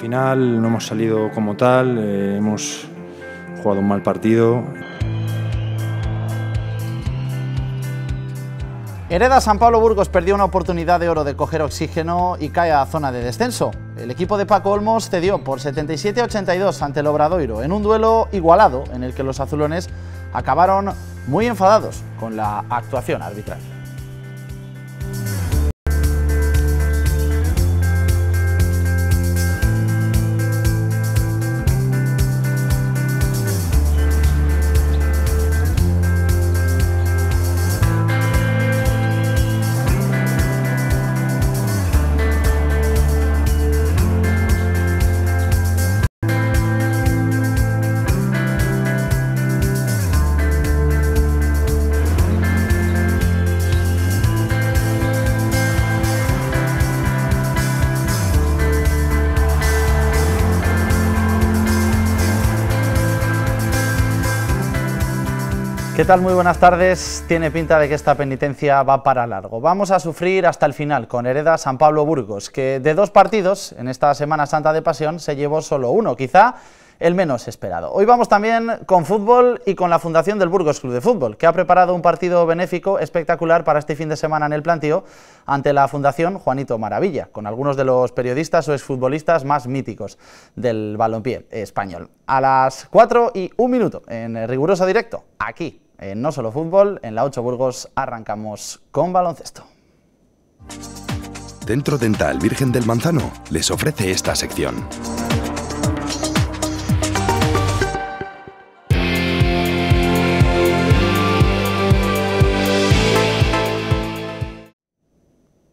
final, no hemos salido como tal, eh, hemos jugado un mal partido. Hereda San Pablo Burgos perdió una oportunidad de oro de coger oxígeno y cae a zona de descenso. El equipo de Paco Olmos cedió por 77-82 ante el Obradoiro en un duelo igualado en el que los azulones acabaron muy enfadados con la actuación arbitral. ¿Qué tal? Muy buenas tardes. Tiene pinta de que esta penitencia va para largo. Vamos a sufrir hasta el final con Hereda San Pablo Burgos, que de dos partidos en esta Semana Santa de Pasión se llevó solo uno, quizá el menos esperado. Hoy vamos también con fútbol y con la Fundación del Burgos Club de Fútbol, que ha preparado un partido benéfico espectacular para este fin de semana en el plantío ante la Fundación Juanito Maravilla, con algunos de los periodistas o exfutbolistas más míticos del balompié español. A las 4 y un minuto, en riguroso directo, aquí, en eh, No Solo Fútbol. En la 8 Burgos arrancamos con baloncesto. Centro Dental Virgen del Manzano les ofrece esta sección.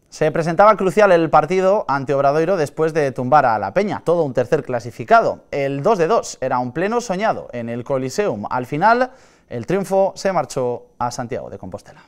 Se presentaba crucial el partido ante Obradoiro después de tumbar a La Peña, todo un tercer clasificado. El 2 de 2 era un pleno soñado en el Coliseum. Al final, el triunfo se marchó a Santiago de Compostela.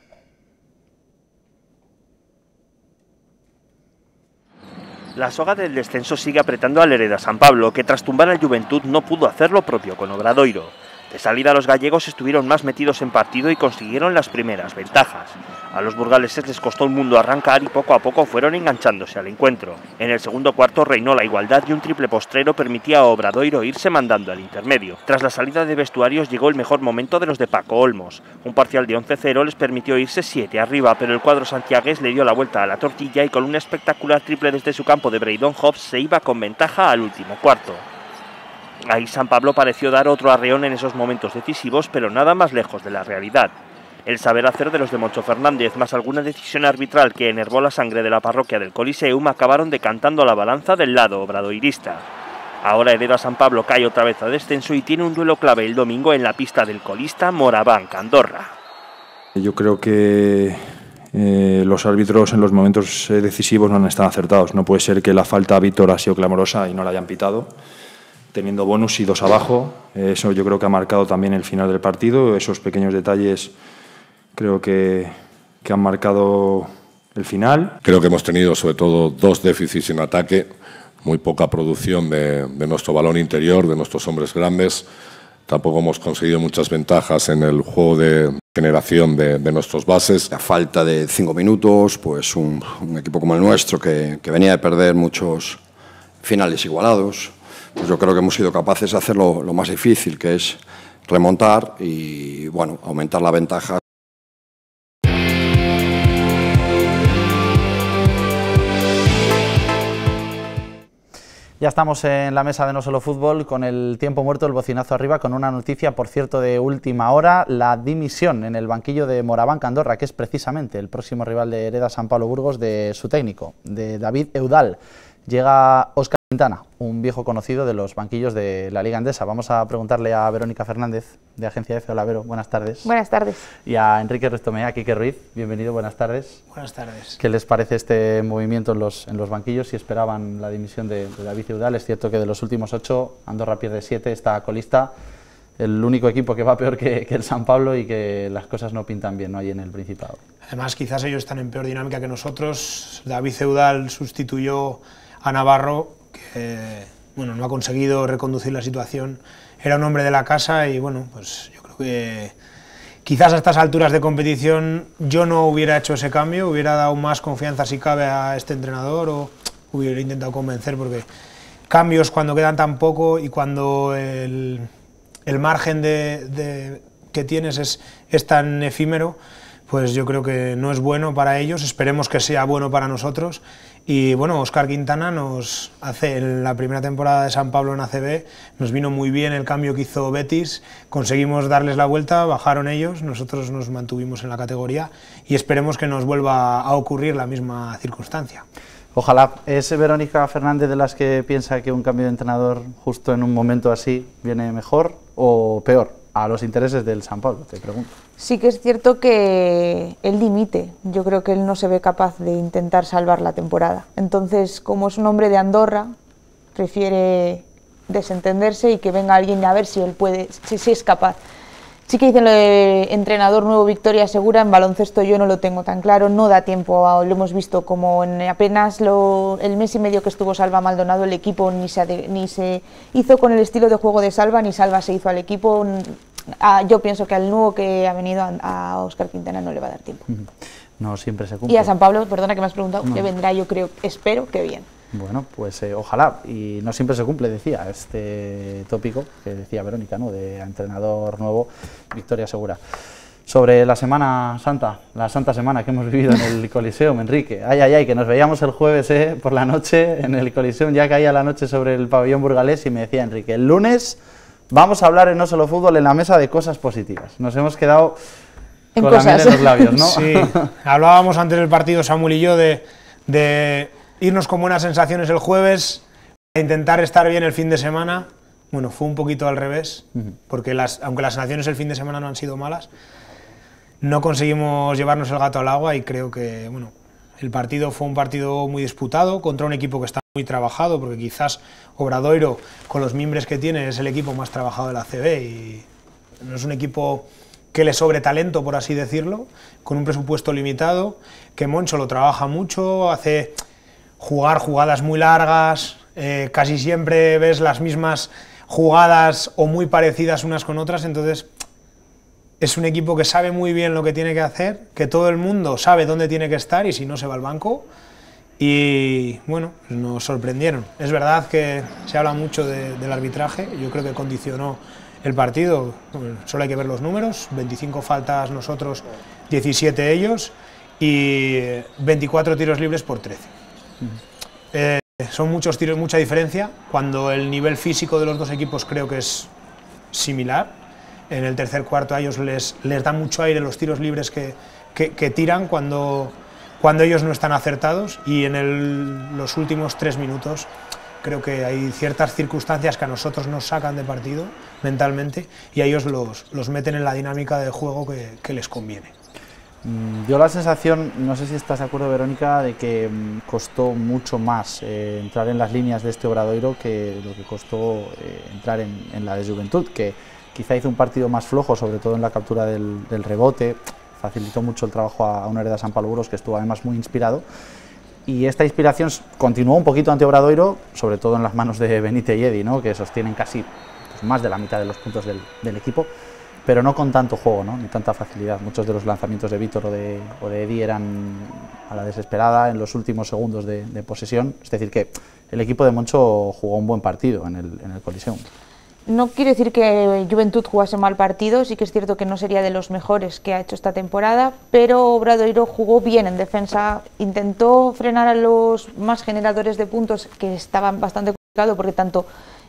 La soga del descenso sigue apretando al Hereda San Pablo, que tras tumbar la Juventud no pudo hacer lo propio con Obradoiro. De salida los gallegos estuvieron más metidos en partido y consiguieron las primeras ventajas. A los burgaleses les costó un mundo arrancar y poco a poco fueron enganchándose al encuentro. En el segundo cuarto reinó la igualdad y un triple postrero permitía a Obradoiro irse mandando al intermedio. Tras la salida de vestuarios llegó el mejor momento de los de Paco Olmos. Un parcial de 11-0 les permitió irse 7 arriba, pero el cuadro santiagués le dio la vuelta a la tortilla y con un espectacular triple desde su campo de Breidon Hobbs se iba con ventaja al último cuarto. Ahí San Pablo pareció dar otro arreón en esos momentos decisivos, pero nada más lejos de la realidad. El saber hacer de los de Moncho Fernández, más alguna decisión arbitral que enervó la sangre de la parroquia del Coliseum, acabaron decantando la balanza del lado obradoirista. Ahora Hereda San Pablo cae otra vez a descenso y tiene un duelo clave el domingo en la pista del colista Moraván, candorra Yo creo que eh, los árbitros en los momentos eh, decisivos no han estado acertados. No puede ser que la falta a Víctor ha sido clamorosa y no la hayan pitado teniendo bonus y dos abajo. Eso yo creo que ha marcado también el final del partido. Esos pequeños detalles creo que, han marcado el final. Creo que hemos tenido sobre todo dos déficits en ataque, muy poca producción de, nuestro balón interior, de nuestros hombres grandes. Tampoco hemos conseguido muchas ventajas en el juego de generación de, nuestros bases. A falta de cinco minutos, pues un, equipo como el nuestro que, que venía de perder muchos finales igualados, pues yo creo que hemos sido capaces de hacer lo, más difícil, que es remontar y bueno, aumentar la ventaja. Ya estamos en la mesa de No Solo Fútbol con el tiempo muerto, el bocinazo arriba, con una noticia, por cierto, de última hora, la dimisión en el banquillo de moraván Andorra, que es precisamente el próximo rival de Hereda San Pablo Burgos de su técnico, de David Eudal. Llega Oscar un viejo conocido de los banquillos de la Liga Andesa. Vamos a preguntarle a Verónica Fernández, de Agencia F. Hola, buenas tardes. Buenas tardes. Y a Enrique Restomea, Kike Ruiz, bienvenido, buenas tardes. Buenas tardes. ¿Qué les parece este movimiento en los, en los banquillos? Si esperaban la dimisión de, David es cierto que de los últimos ocho, Andorra pierde siete, está colista, el único equipo que va peor que, el San Pablo y que las cosas no pintan bien ¿no? ahí en el Principado. Además, quizás ellos están en peor dinámica que nosotros. David Ceudal sustituyó a Navarro eh, bueno, no ha conseguido reconducir la situación. Era un hombre de la casa y bueno, pues yo creo que quizás a estas alturas de competición yo no hubiera hecho ese cambio, hubiera dado más confianza si cabe a este entrenador o hubiera intentado convencer porque cambios cuando quedan tan poco y cuando el, margen de, que tienes es, es tan efímero, pues yo creo que no es bueno para ellos, esperemos que sea bueno para nosotros y bueno, Oscar Quintana nos hace la primera temporada de San Pablo en ACB, nos vino muy bien el cambio que hizo Betis, conseguimos darles la vuelta, bajaron ellos, nosotros nos mantuvimos en la categoría y esperemos que nos vuelva a ocurrir la misma circunstancia. Ojalá. ¿Es Verónica Fernández de las que piensa que un cambio de entrenador justo en un momento así viene mejor o peor? A los intereses del San Pablo, te pregunto sí que es cierto que él limite. Yo creo que él no se ve capaz de intentar salvar la temporada. Entonces, como es un hombre de Andorra, prefiere desentenderse y que venga alguien a ver si él puede, si, es capaz. Sí que dicen lo de entrenador nuevo victoria segura, en baloncesto yo no lo tengo tan claro, no da tiempo, a, lo hemos visto como en apenas el mes y medio que estuvo Salva Maldonado el equipo ni se, ni se hizo con el estilo de juego de Salva, ni Salva se hizo al equipo, Ah, yo pienso que al nuevo que ha venido a, Oscar Quintana no le va a dar tiempo. No, siempre se cumple. Y a San Pablo, perdona que me has preguntado, que vendrá yo creo, espero que bien. Bueno, pues eh, ojalá, y no siempre se cumple, decía este tópico que decía Verónica, ¿no? de entrenador nuevo, victoria segura. Sobre la Semana Santa, la Santa Semana que hemos vivido en el Coliseum, Enrique. Ay, ay, ay, que nos veíamos el jueves eh, por la noche en el Coliseum, ya caía la noche sobre el pabellón burgalés y me decía Enrique, el lunes Vamos a hablar en No Solo Fútbol en la mesa de cosas positivas. Nos hemos quedado con la en los labios, ¿no? Sí, hablábamos antes del partido, Samuel y yo, de, irnos con buenas sensaciones el jueves, e intentar estar bien el fin de semana. Bueno, fue un poquito al revés, porque las, aunque las sensaciones el fin de semana no han sido malas, no conseguimos llevarnos el gato al agua y creo que, bueno, el partido fue un partido muy disputado contra un equipo que está muy trabajado, porque quizás Obradoiro, con los mimbres que tiene, es el equipo más trabajado de la CB y no es un equipo que le sobre talento, por así decirlo, con un presupuesto limitado, que Moncho lo trabaja mucho, hace jugar jugadas muy largas, eh, casi siempre ves las mismas jugadas o muy parecidas unas con otras, entonces es un equipo que sabe muy bien lo que tiene que hacer, que todo el mundo sabe dónde tiene que estar y si no se va al banco. Y bueno, nos sorprendieron. Es verdad que se habla mucho del arbitraje, yo creo que condicionó el partido. solo hay que ver los números, 25 faltas nosotros, 17 ellos y 24 eh, tiros libres por 13. Eh, son muchos tiros, mucha diferencia, cuando el nivel físico de los dos equipos creo que es similar en el tercer cuarto a ellos les, les da mucho aire los tiros libres que, que, tiran cuando, cuando ellos no están acertados y en los últimos tres minutos creo que hay ciertas circunstancias que a nosotros nos sacan de partido mentalmente y a ellos los, los meten en la dinámica de juego que, les conviene. Mm, yo la sensación, no sé si estás de acuerdo Verónica, de que mm, costó mucho más eh, entrar en las líneas de este Obradoiro que lo que costó eh, entrar en, en la de Juventud, que Quizá hizo un partido más flojo, sobre todo en la captura del, rebote, facilitó mucho el trabajo a, un una hereda San pablo, que estuvo además muy inspirado. Y esta inspiración continuó un poquito ante Obradoiro, sobre todo en las manos de Benítez y Eddy, ¿no? que sostienen casi pues, más de la mitad de los puntos del, equipo, pero no con tanto juego ¿no? ni tanta facilidad. Muchos de los lanzamientos de Vítor o de, Eddy eran a la desesperada en los últimos segundos de, posesión. Es decir, que el equipo de Moncho jugó un buen partido en el, en el Coliseum. No quiere decir que Juventud jugase mal partido, sí que es cierto que no sería de los mejores que ha hecho esta temporada, pero Obradoiro jugó bien en defensa, intentó frenar a los más generadores de puntos que estaban bastante complicados porque tanto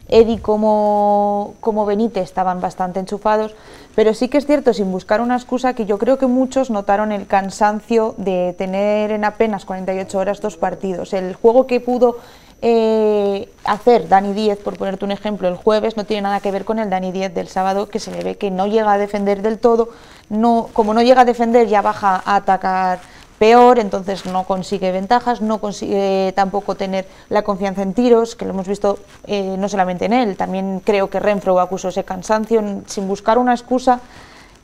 Eddie como, como Benítez estaban bastante enchufados, pero sí que es cierto, sin buscar una excusa, que yo creo que muchos notaron el cansancio de tener en apenas 48 horas dos partidos. El juego que pudo eh, hacer Dani 10, por ponerte un ejemplo, el jueves no tiene nada que ver con el Dani 10 del sábado, que se le ve que no llega a defender del todo, no, como no llega a defender ya baja a atacar peor, entonces no consigue ventajas, no consigue tampoco tener la confianza en tiros, que lo hemos visto eh, no solamente en él, también creo que Renfro acusó ese cansancio sin buscar una excusa,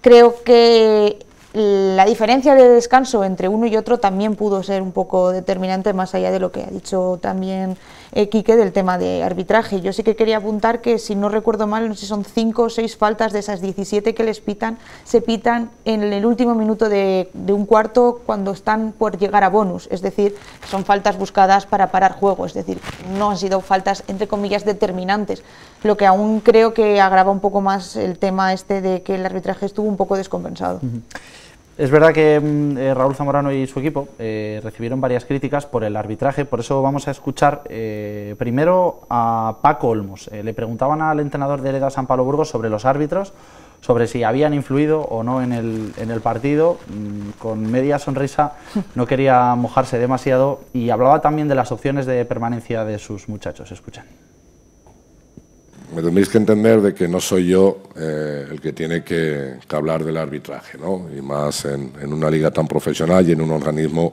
creo que la diferencia de descanso entre uno y otro también pudo ser un poco determinante, más allá de lo que ha dicho también eh, Quique del tema de arbitraje. Yo sí que quería apuntar que, si no recuerdo mal, no sé si son cinco o seis faltas de esas 17 que les pitan, se pitan en el último minuto de, un cuarto cuando están por llegar a bonus. Es decir, son faltas buscadas para parar juego, es decir, no han sido faltas, entre comillas, determinantes. Lo que aún creo que agrava un poco más el tema este de que el arbitraje estuvo un poco descompensado. Es verdad que mm, eh, Raúl Zamorano y su equipo eh, recibieron varias críticas por el arbitraje, por eso vamos a escuchar eh, primero a Paco Olmos. le preguntaban al entrenador de Hereda San Pablo Burgos sobre los árbitros, sobre si habían influido o no en el, en el partido. Mm, con media sonrisa no quería mojarse demasiado y hablaba también de las opciones de permanencia de sus muchachos. Escuchen me tendréis que entender de que no soy yo eh, el que tiene que, hablar del arbitraje, Y más en, una liga tan profesional y en un organismo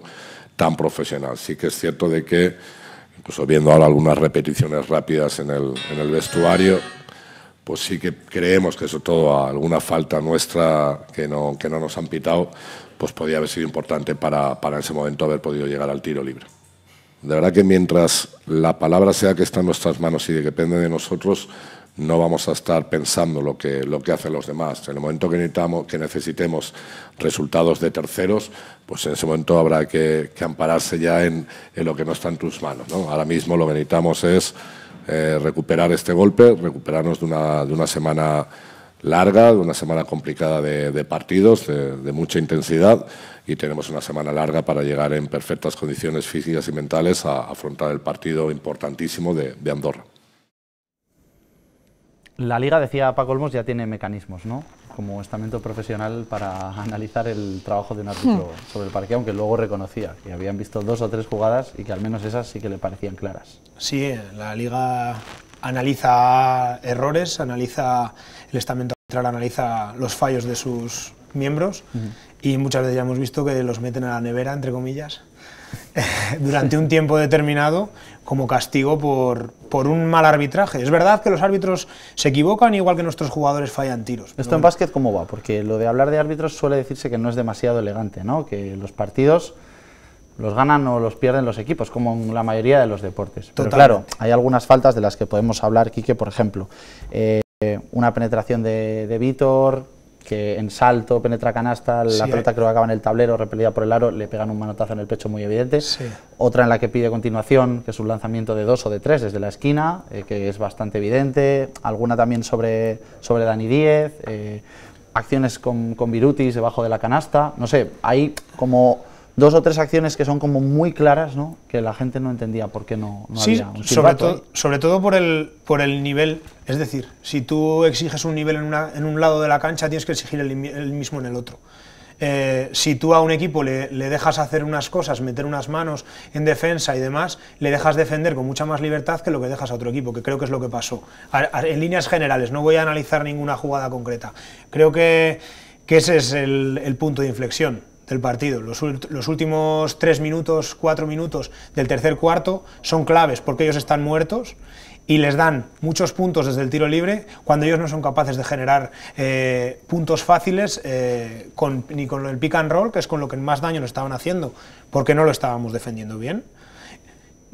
tan profesional. Sí que es cierto de que, incluso viendo ahora algunas repeticiones rápidas en el, vestuario, pues sí que creemos que sobre todo alguna falta nuestra que no, nos han pitado, pues podía haber sido importante para ese momento haber podido llegar al tiro libre. De verdad que mientras la palabra sea que está en nuestras manos y que depende de nosotros, no vamos a estar pensando lo que, lo que hacen los demás. En el momento que, necesitemos resultados de terceros, pues en ese momento habrá que, ampararse ya en, lo que no está en tus manos. Ahora mismo lo que necesitamos es eh, recuperar este golpe, recuperarnos de una, semana larga, de una semana complicada de, partidos, de mucha intensidad y tenemos una semana larga para llegar en perfectas condiciones físicas y mentales a afrontar el partido importantísimo de, de Andorra. La liga, decía Paco Olmos, ya tiene mecanismos, ¿no? Como estamento profesional para analizar el trabajo de un árbitro hmm. sobre el parque, aunque luego reconocía que habían visto dos o tres jugadas y que al menos esas sí que le parecían claras. Sí, la liga analiza errores, analiza el estamento central, analiza los fallos de sus miembros y muchas veces ya hemos visto que los meten a la nevera, entre comillas, durante un tiempo determinado como castigo por, por un mal arbitraje. Es verdad que los árbitros se equivocan igual que nuestros jugadores fallan tiros. ¿Esto en básquet cómo va? Porque lo de hablar de árbitros suele decirse que no es demasiado elegante, ¿no? que los partidos los ganan o los pierden los equipos, como en la mayoría de los deportes. claro, hay algunas faltas de las que podemos hablar, Quique, por ejemplo. Eh, una penetración de, de Vítor, que en salto penetra canasta, la pelota eh. que creo acaba en el tablero, repelida por el aro, le pegan un manotazo en el pecho muy evidente. Otra en la que pide continuación, que es un lanzamiento de dos o de tres desde la esquina, eh, que es bastante evidente. Alguna también sobre, sobre Dani Díez. Eh, acciones con, con Virutis debajo de la canasta. No sé, hay como dos o tres acciones que son como muy claras, ¿no? Que la gente no entendía por qué no, había un sobre, sobre todo por el, por el nivel, es decir, si tú exiges un nivel en, en un lado de la cancha, tienes que exigir el, mismo en el otro. Eh, si tú a un equipo le, dejas hacer unas cosas, meter unas manos en defensa y demás, le dejas defender con mucha más libertad que lo que dejas a otro equipo, que creo que es lo que pasó. en líneas generales, no voy a analizar ninguna jugada concreta. Creo que, que ese es el, el punto de inflexión del partido. Los, los, últimos tres minutos, cuatro minutos del tercer cuarto son claves porque ellos están muertos y les dan muchos puntos desde el tiro libre cuando ellos no son capaces de generar eh, puntos fáciles eh, ni con el pick and roll, que es con lo que más daño lo estaban haciendo, porque no lo estábamos defendiendo bien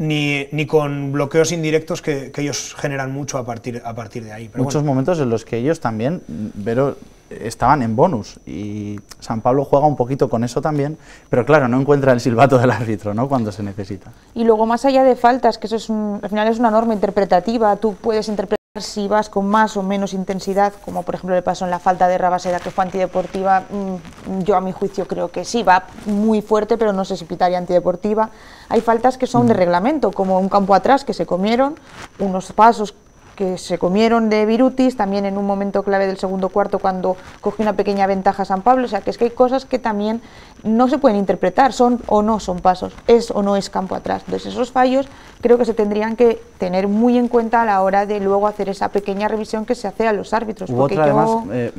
ni, con bloqueos indirectos que, ellos generan mucho a partir, a partir de ahí. Muchos momentos en los que ellos también, pero estaban en bonus y San Pablo juega un poquito con eso también, pero claro, no encuentra el silbato del árbitro ¿no? cuando se necesita. Y luego más allá de faltas, que eso es al final es una norma interpretativa, tú puedes interpretar si vas con más o menos intensidad, como por ejemplo le pasó en la falta de Rabaseda que fue antideportiva, mm, yo a mi juicio creo que sí, va muy fuerte, pero no sé si pitaría antideportiva. Hay faltas que son de mm. reglamento, como un campo atrás que se comieron, unos pasos que se comieron de Virutis, también en un momento clave del segundo cuarto cuando cogió una pequeña ventaja San Pablo, o sea que es que hay cosas que también no se pueden interpretar, son o no son pasos, es o no es campo atrás. Entonces esos fallos creo que se tendrían que tener muy en cuenta a la hora de luego hacer esa pequeña revisión que se hace a los árbitros. Hubo otra además, eh,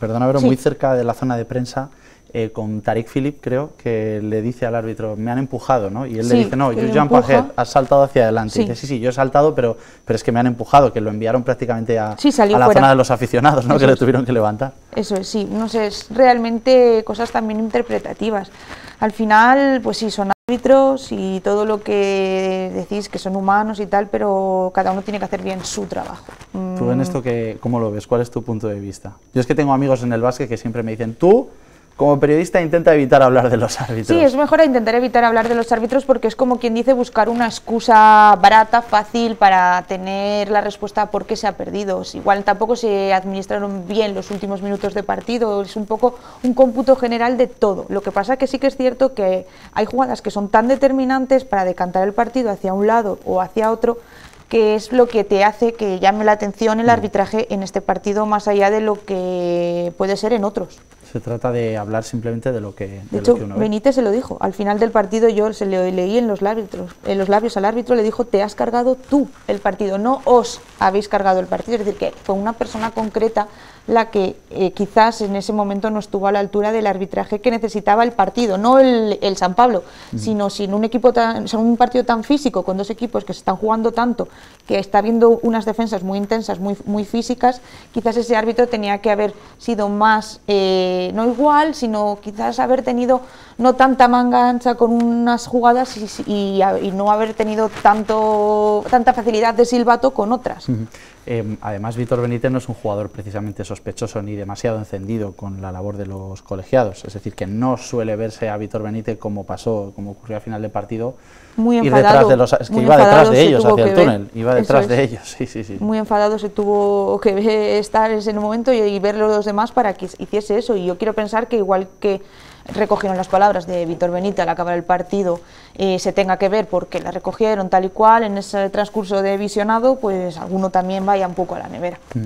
perdona, pero muy cerca de la zona de prensa, eh, con Tarik Philip, creo, que le dice al árbitro, me han empujado, ¿no? Y él le dice, no, yo jump ahead, has saltado hacia adelante. Sí. dice, sí, sí, yo he saltado, pero, pero es que me han empujado, que lo enviaron prácticamente a, la zona de los aficionados, ¿no? que le tuvieron que levantar. Eso es, sí, no sé, es realmente cosas también interpretativas. Al final, pues sí, son árbitros y todo lo que decís que son humanos y tal, pero cada uno tiene que hacer bien su trabajo. Tú en mm. esto, que, ¿cómo lo ves? ¿Cuál es tu punto de vista? Yo es que tengo amigos en el básquet que siempre me dicen, tú como periodista intenta evitar hablar de los árbitros. Sí, es mejor intentar evitar hablar de los árbitros porque es como quien dice buscar una excusa barata, fácil para tener la respuesta a por qué se ha perdido. Igual tampoco se administraron bien los últimos minutos de partido, es un poco un cómputo general de todo. Lo que pasa que sí que es cierto que hay jugadas que son tan determinantes para decantar el partido hacia un lado o hacia otro que es lo que te hace que llame la atención el mm. arbitraje en este partido más allá de lo que puede ser en otros. Se trata de hablar simplemente de lo que, de hecho, Benítez se lo dijo. Al final del partido yo se le leí en los, labios, en los labios al árbitro, le dijo, te has cargado tú el partido, no os habéis cargado el partido. Es decir, que fue una persona concreta la que eh, quizás en ese momento no estuvo a la altura del arbitraje que necesitaba el partido, no el, San Pablo, sino sin un equipo tan, un partido tan físico, con dos equipos que se están jugando tanto, que está viendo unas defensas muy intensas, muy, muy físicas, quizás ese árbitro tenía que haber sido más... Eh, no igual, sino quizás haber tenido no tanta manga ancha con unas jugadas y, no haber tenido tanto, tanta facilidad de silbato con otras. Em, además, Víctor Benítez no es un jugador precisamente sospechoso ni demasiado encendido con la labor de los colegiados, es decir, que no suele verse a Víctor Benítez como pasó, como ocurrió al final del partido, muy enfadado, de que iba detrás de ellos hacia el túnel, iba detrás de ellos, sí, sí, sí. Muy enfadado se tuvo que estar en ese momento y, y ver los demás para que hiciese eso, y yo quiero pensar que igual que recogieron las palabras de Víctor Benítez al acabar el partido eh, se tenga que ver porque la recogieron tal y cual en ese transcurso de visionado, pues alguno también vaya un poco a la nevera. Mm.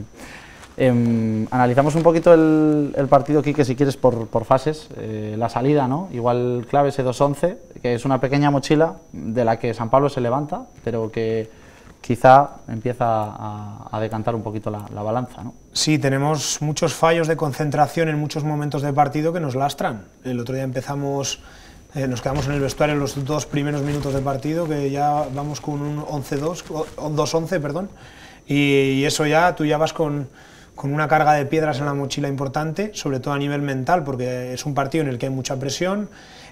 Em, analizamos un poquito el, partido aquí que si quieres, por, fases. Eh, la salida, ¿no? Igual clave ese 2-11, que es una pequeña mochila de la que San Pablo se levanta, pero que quizá empieza a, decantar un poquito la, balanza. ¿no? Sí, tenemos muchos fallos de concentración en muchos momentos de partido que nos lastran. El otro día empezamos, eh, nos quedamos en el vestuario en los dos primeros minutos de partido, que ya vamos con un 2 2-11, perdón, y, eso ya, tú ya vas con, con una carga de piedras en la mochila importante, sobre todo a nivel mental, porque es un partido en el que hay mucha presión,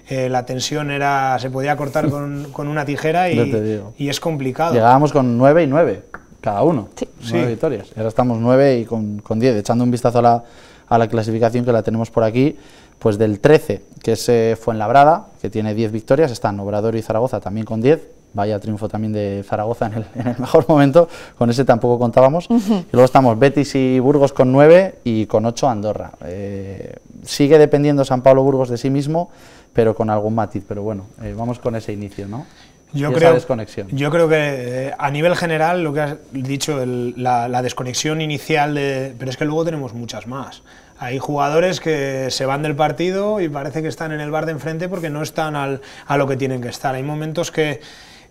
eh, la tensión era se podía cortar con, con una tijera y, y, es complicado. Llegábamos con 9 y 9, cada uno, sí. victorias. Ahora estamos 9 y con, con 10, echando un vistazo a la, a la clasificación que la tenemos por aquí, pues del 13, que se es la eh, Fuenlabrada, que tiene 10 victorias, están Obrador y Zaragoza también con 10, vaya triunfo también de Zaragoza en el, mejor momento, con ese tampoco contábamos, y luego estamos Betis y Burgos con 9 y con 8 Andorra. Eh, sigue dependiendo San Pablo Burgos de sí mismo, pero con algún matiz. Pero bueno, eh, vamos con ese inicio, ¿no? Yo creo, desconexión. yo creo que eh, a nivel general, lo que has dicho, la, desconexión inicial, de, pero es que luego tenemos muchas más. Hay jugadores que se van del partido y parece que están en el bar de enfrente porque no están a lo que tienen que estar. Hay momentos que,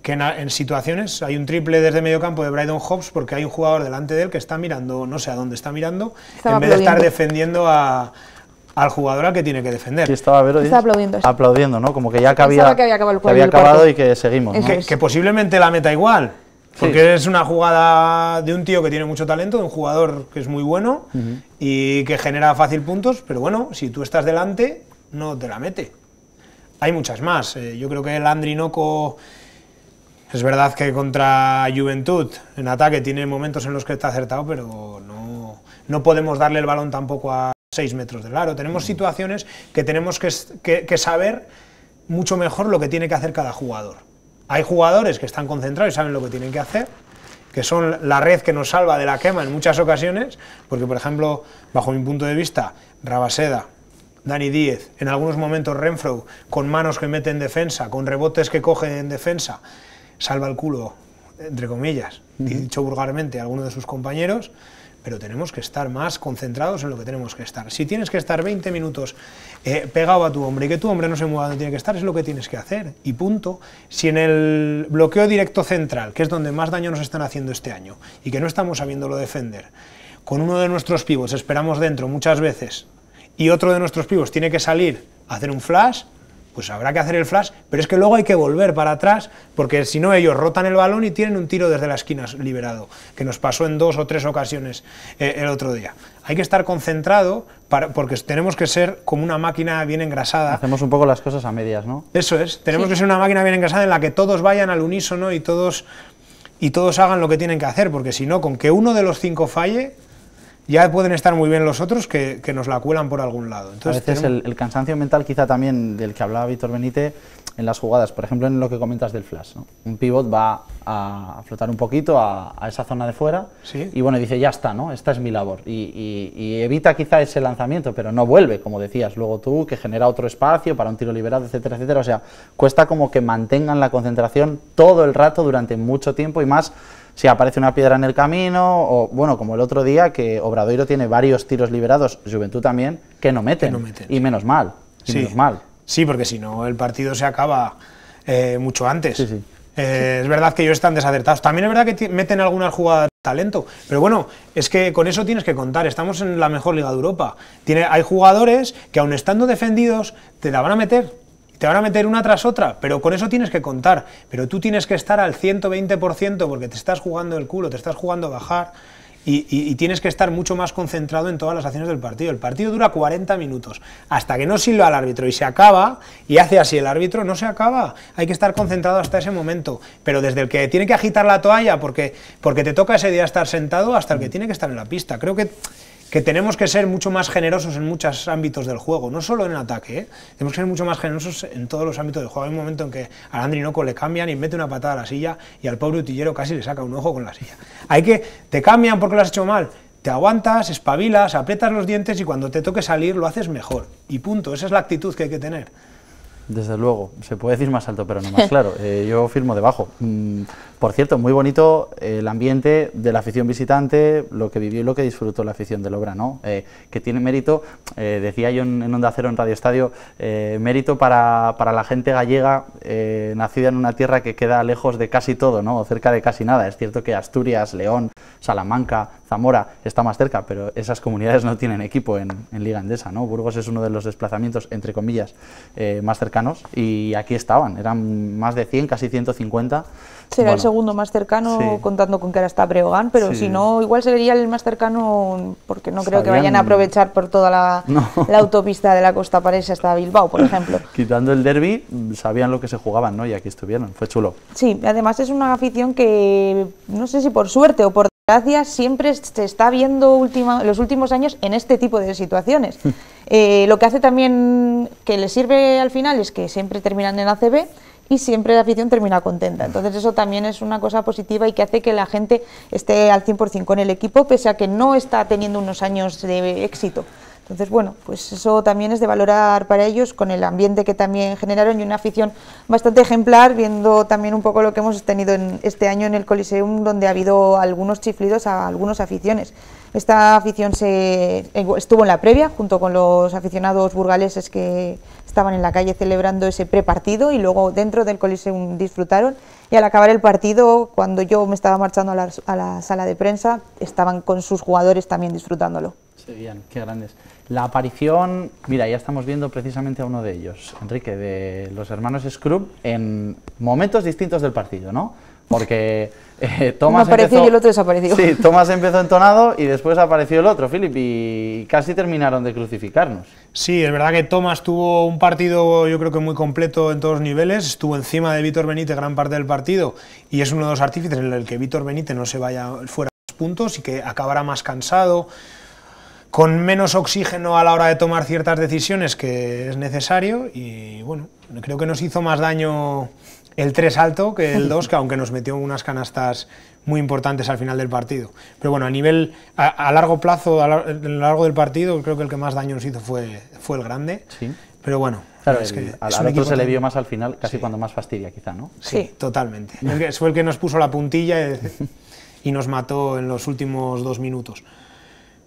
que en, situaciones hay un triple desde medio campo de Brydon Hobbs porque hay un jugador delante de él que está mirando, no sé a dónde está mirando, en vez de estar defendiendo a al jugador al que tiene que defender. estaba Está aplaudiendo. Aplaudiendo, ¿no? Como que ya que había acabado, el y que seguimos. Que, posiblemente la meta igual. Porque es una jugada de un tío que tiene mucho talento, de un jugador que es muy bueno y que genera fácil puntos, pero bueno, si tú estás delante, no te la mete. Hay muchas más. Eh, yo creo que el Andri Noco es verdad que contra Juventud en ataque tiene momentos en los que está acertado, pero no, no podemos darle el balón tampoco a 6 metros de largo Tenemos situaciones que tenemos que, saber mucho mejor lo que tiene que hacer cada jugador. Hay jugadores que están concentrados y saben lo que tienen que hacer, que son la red que nos salva de la quema en muchas ocasiones, porque por ejemplo, bajo mi punto de vista, Rabaseda, Dani Díez, en algunos momentos Renfro, con manos que mete en defensa, con rebotes que coge en defensa, salva el culo, entre comillas, y dicho vulgarmente, a alguno de sus compañeros pero tenemos que estar más concentrados en lo que tenemos que estar. Si tienes que estar 20 minutos eh, pegado a tu hombre y que tu hombre no se mueva donde tiene que estar, es lo que tienes que hacer y punto. Si en el bloqueo directo central, que es donde más daño nos están haciendo este año y que no estamos sabiéndolo defender, con uno de nuestros pibos esperamos dentro muchas veces y otro de nuestros pibos tiene que salir a hacer un flash, pues habrá que hacer el flash, pero es que luego hay que volver para atrás, porque si no ellos rotan el balón y tienen un tiro desde la esquina liberado, que nos pasó en dos o tres ocasiones eh, el otro día. Hay que estar concentrado porque tenemos que ser como una máquina bien engrasada. Hacemos un poco las cosas a medias, ¿no? Eso es, tenemos que ser una máquina bien engrasada en la que todos vayan al unísono y todos, y todos hagan lo que tienen que hacer, porque si no, con que uno de los cinco falle, ya pueden estar muy bien los otros que, nos la cuelan por algún lado. Entonces, a veces el, cansancio mental quizá también del que hablaba Víctor Benítez en las jugadas, por ejemplo en lo que comentas del flash, un pivot va a flotar un poquito a, esa zona de fuera y bueno, dice ya está, ¿no? esta es mi labor y, y, evita quizá ese lanzamiento, pero no vuelve, como decías luego tú, que genera otro espacio para un tiro liberado, etcétera, etcétera, o sea, cuesta como que mantengan la concentración todo el rato durante mucho tiempo y más si aparece una piedra en el camino, o bueno, como el otro día que Obradoiro tiene varios tiros liberados, Juventud también, que no meten, y menos mal, sí. menos mal. Sí, porque si no el partido se acaba eh, mucho antes. Eh, es verdad que ellos están desacertados. También es verdad que meten algunas jugadas talento. Pero bueno, es que con eso tienes que contar. Estamos en la mejor liga de Europa. Tiene, hay jugadores que aun estando defendidos te la van a meter. Te van a meter una tras otra, pero con eso tienes que contar. Pero tú tienes que estar al 120% porque te estás jugando el culo, te estás jugando a bajar y, tienes que estar mucho más concentrado en todas las acciones del partido. El partido dura 40 minutos. Hasta que no silba al árbitro y se acaba, y hace así el árbitro, no se acaba. Hay que estar concentrado hasta ese momento. Pero desde el que tiene que agitar la toalla porque, porque te toca ese día estar sentado hasta el que tiene que estar en la pista. Creo que que tenemos que ser mucho más generosos en muchos ámbitos del juego, no solo en el ataque, ¿eh? tenemos que ser mucho más generosos en todos los ámbitos del juego. Hay un momento en que al Andrinoco le cambian y mete una patada a la silla y al pobre utillero casi le saca un ojo con la silla. Hay que, te cambian porque lo has hecho mal, te aguantas, espabilas, aprietas los dientes y cuando te toque salir lo haces mejor. Y punto, esa es la actitud que hay que tener. Desde luego, se puede decir más alto, pero no más claro. Eh, yo firmo debajo. Mm, por cierto, muy bonito eh, el ambiente de la afición visitante, lo que vivió y lo que disfrutó la afición del Obra, ¿no? Eh, que tiene mérito, decía yo en, Onda Cero, en Radio Estadio, mérito para, la gente gallega nacida en una tierra que queda lejos de casi todo, ¿no? cerca de casi nada. Es cierto que Asturias, León, Salamanca, Zamora está más cerca, pero esas comunidades no tienen equipo en, Liga Endesa, ¿no? Burgos es uno de los desplazamientos, entre comillas, más cerca y aquí estaban, eran más de 100, casi 150 Será el segundo más cercano, contando con que ahora está Breogán, pero si no, igual sería el más cercano, porque no creo que vayan a aprovechar por toda la, autopista de la Costa París hasta Bilbao, por ejemplo. Quitando el derby, sabían lo que se jugaban, ¿no? Y aquí estuvieron, fue chulo. Sí, además es una afición que, no sé si por suerte o por desgracia, siempre se está viendo última, los últimos años en este tipo de situaciones. Eh, lo que hace también que les sirve al final es que siempre terminan en ACB y siempre la afición termina contenta. Entonces eso también es una cosa positiva y que hace que la gente esté al 100% con el equipo, pese a que no está teniendo unos años de éxito. Entonces, bueno, pues eso también es de valorar para ellos con el ambiente que también generaron y una afición bastante ejemplar, viendo también un poco lo que hemos tenido en este año en el Coliseum, donde ha habido algunos chiflidos a algunas aficiones. Esta afición eh, estuvo en la previa junto con los aficionados burgaleses que estaban en la calle celebrando ese prepartido y luego dentro del Coliseum disfrutaron. Y al acabar el partido, cuando yo me estaba marchando a la, sala de prensa, estaban con sus jugadores también disfrutándolo. Sí, bien, qué grandes. La aparición, mira, ya estamos viendo precisamente a uno de ellos, Enrique, de los hermanos Scrub, en momentos distintos del partido, ¿no? Porque eh, y el otro desapareció. Sí, Tomás empezó entonado y después apareció el otro, Philip, y casi terminaron de crucificarnos. Sí, es verdad que Tomás tuvo un partido yo creo que muy completo en todos los niveles, estuvo encima de Víctor Benítez gran parte del partido y es uno de los artífices en el que Víctor Benítez no se vaya fuera de los puntos y que acabará más cansado, con menos oxígeno a la hora de tomar ciertas decisiones que es necesario y bueno, creo que nos hizo más daño el 3 alto que el 2, que aunque nos metió unas canastas muy importantes al final del partido. Pero bueno, a nivel, a, largo plazo, a, lo largo del partido, creo que el que más daño nos hizo fue, el grande. Sí. Pero bueno, es que al, otro se le vio más al final, casi cuando más fastidia, quizá, ¿no? Sí, totalmente. fue el que nos puso la puntilla y, y nos mató en los últimos dos minutos.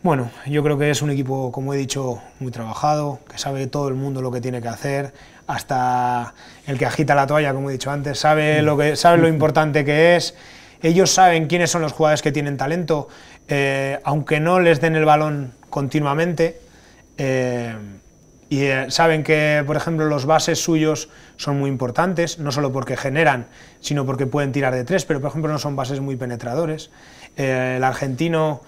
Bueno, yo creo que es un equipo, como he dicho, muy trabajado, que sabe todo el mundo lo que tiene que hacer hasta el que agita la toalla, como he dicho antes, sabe lo, que, sabe lo importante que es. Ellos saben quiénes son los jugadores que tienen talento, eh, aunque no les den el balón continuamente. Eh, y eh, saben que, por ejemplo, los bases suyos son muy importantes, no solo porque generan, sino porque pueden tirar de tres, pero, por ejemplo, no son bases muy penetradores. el argentino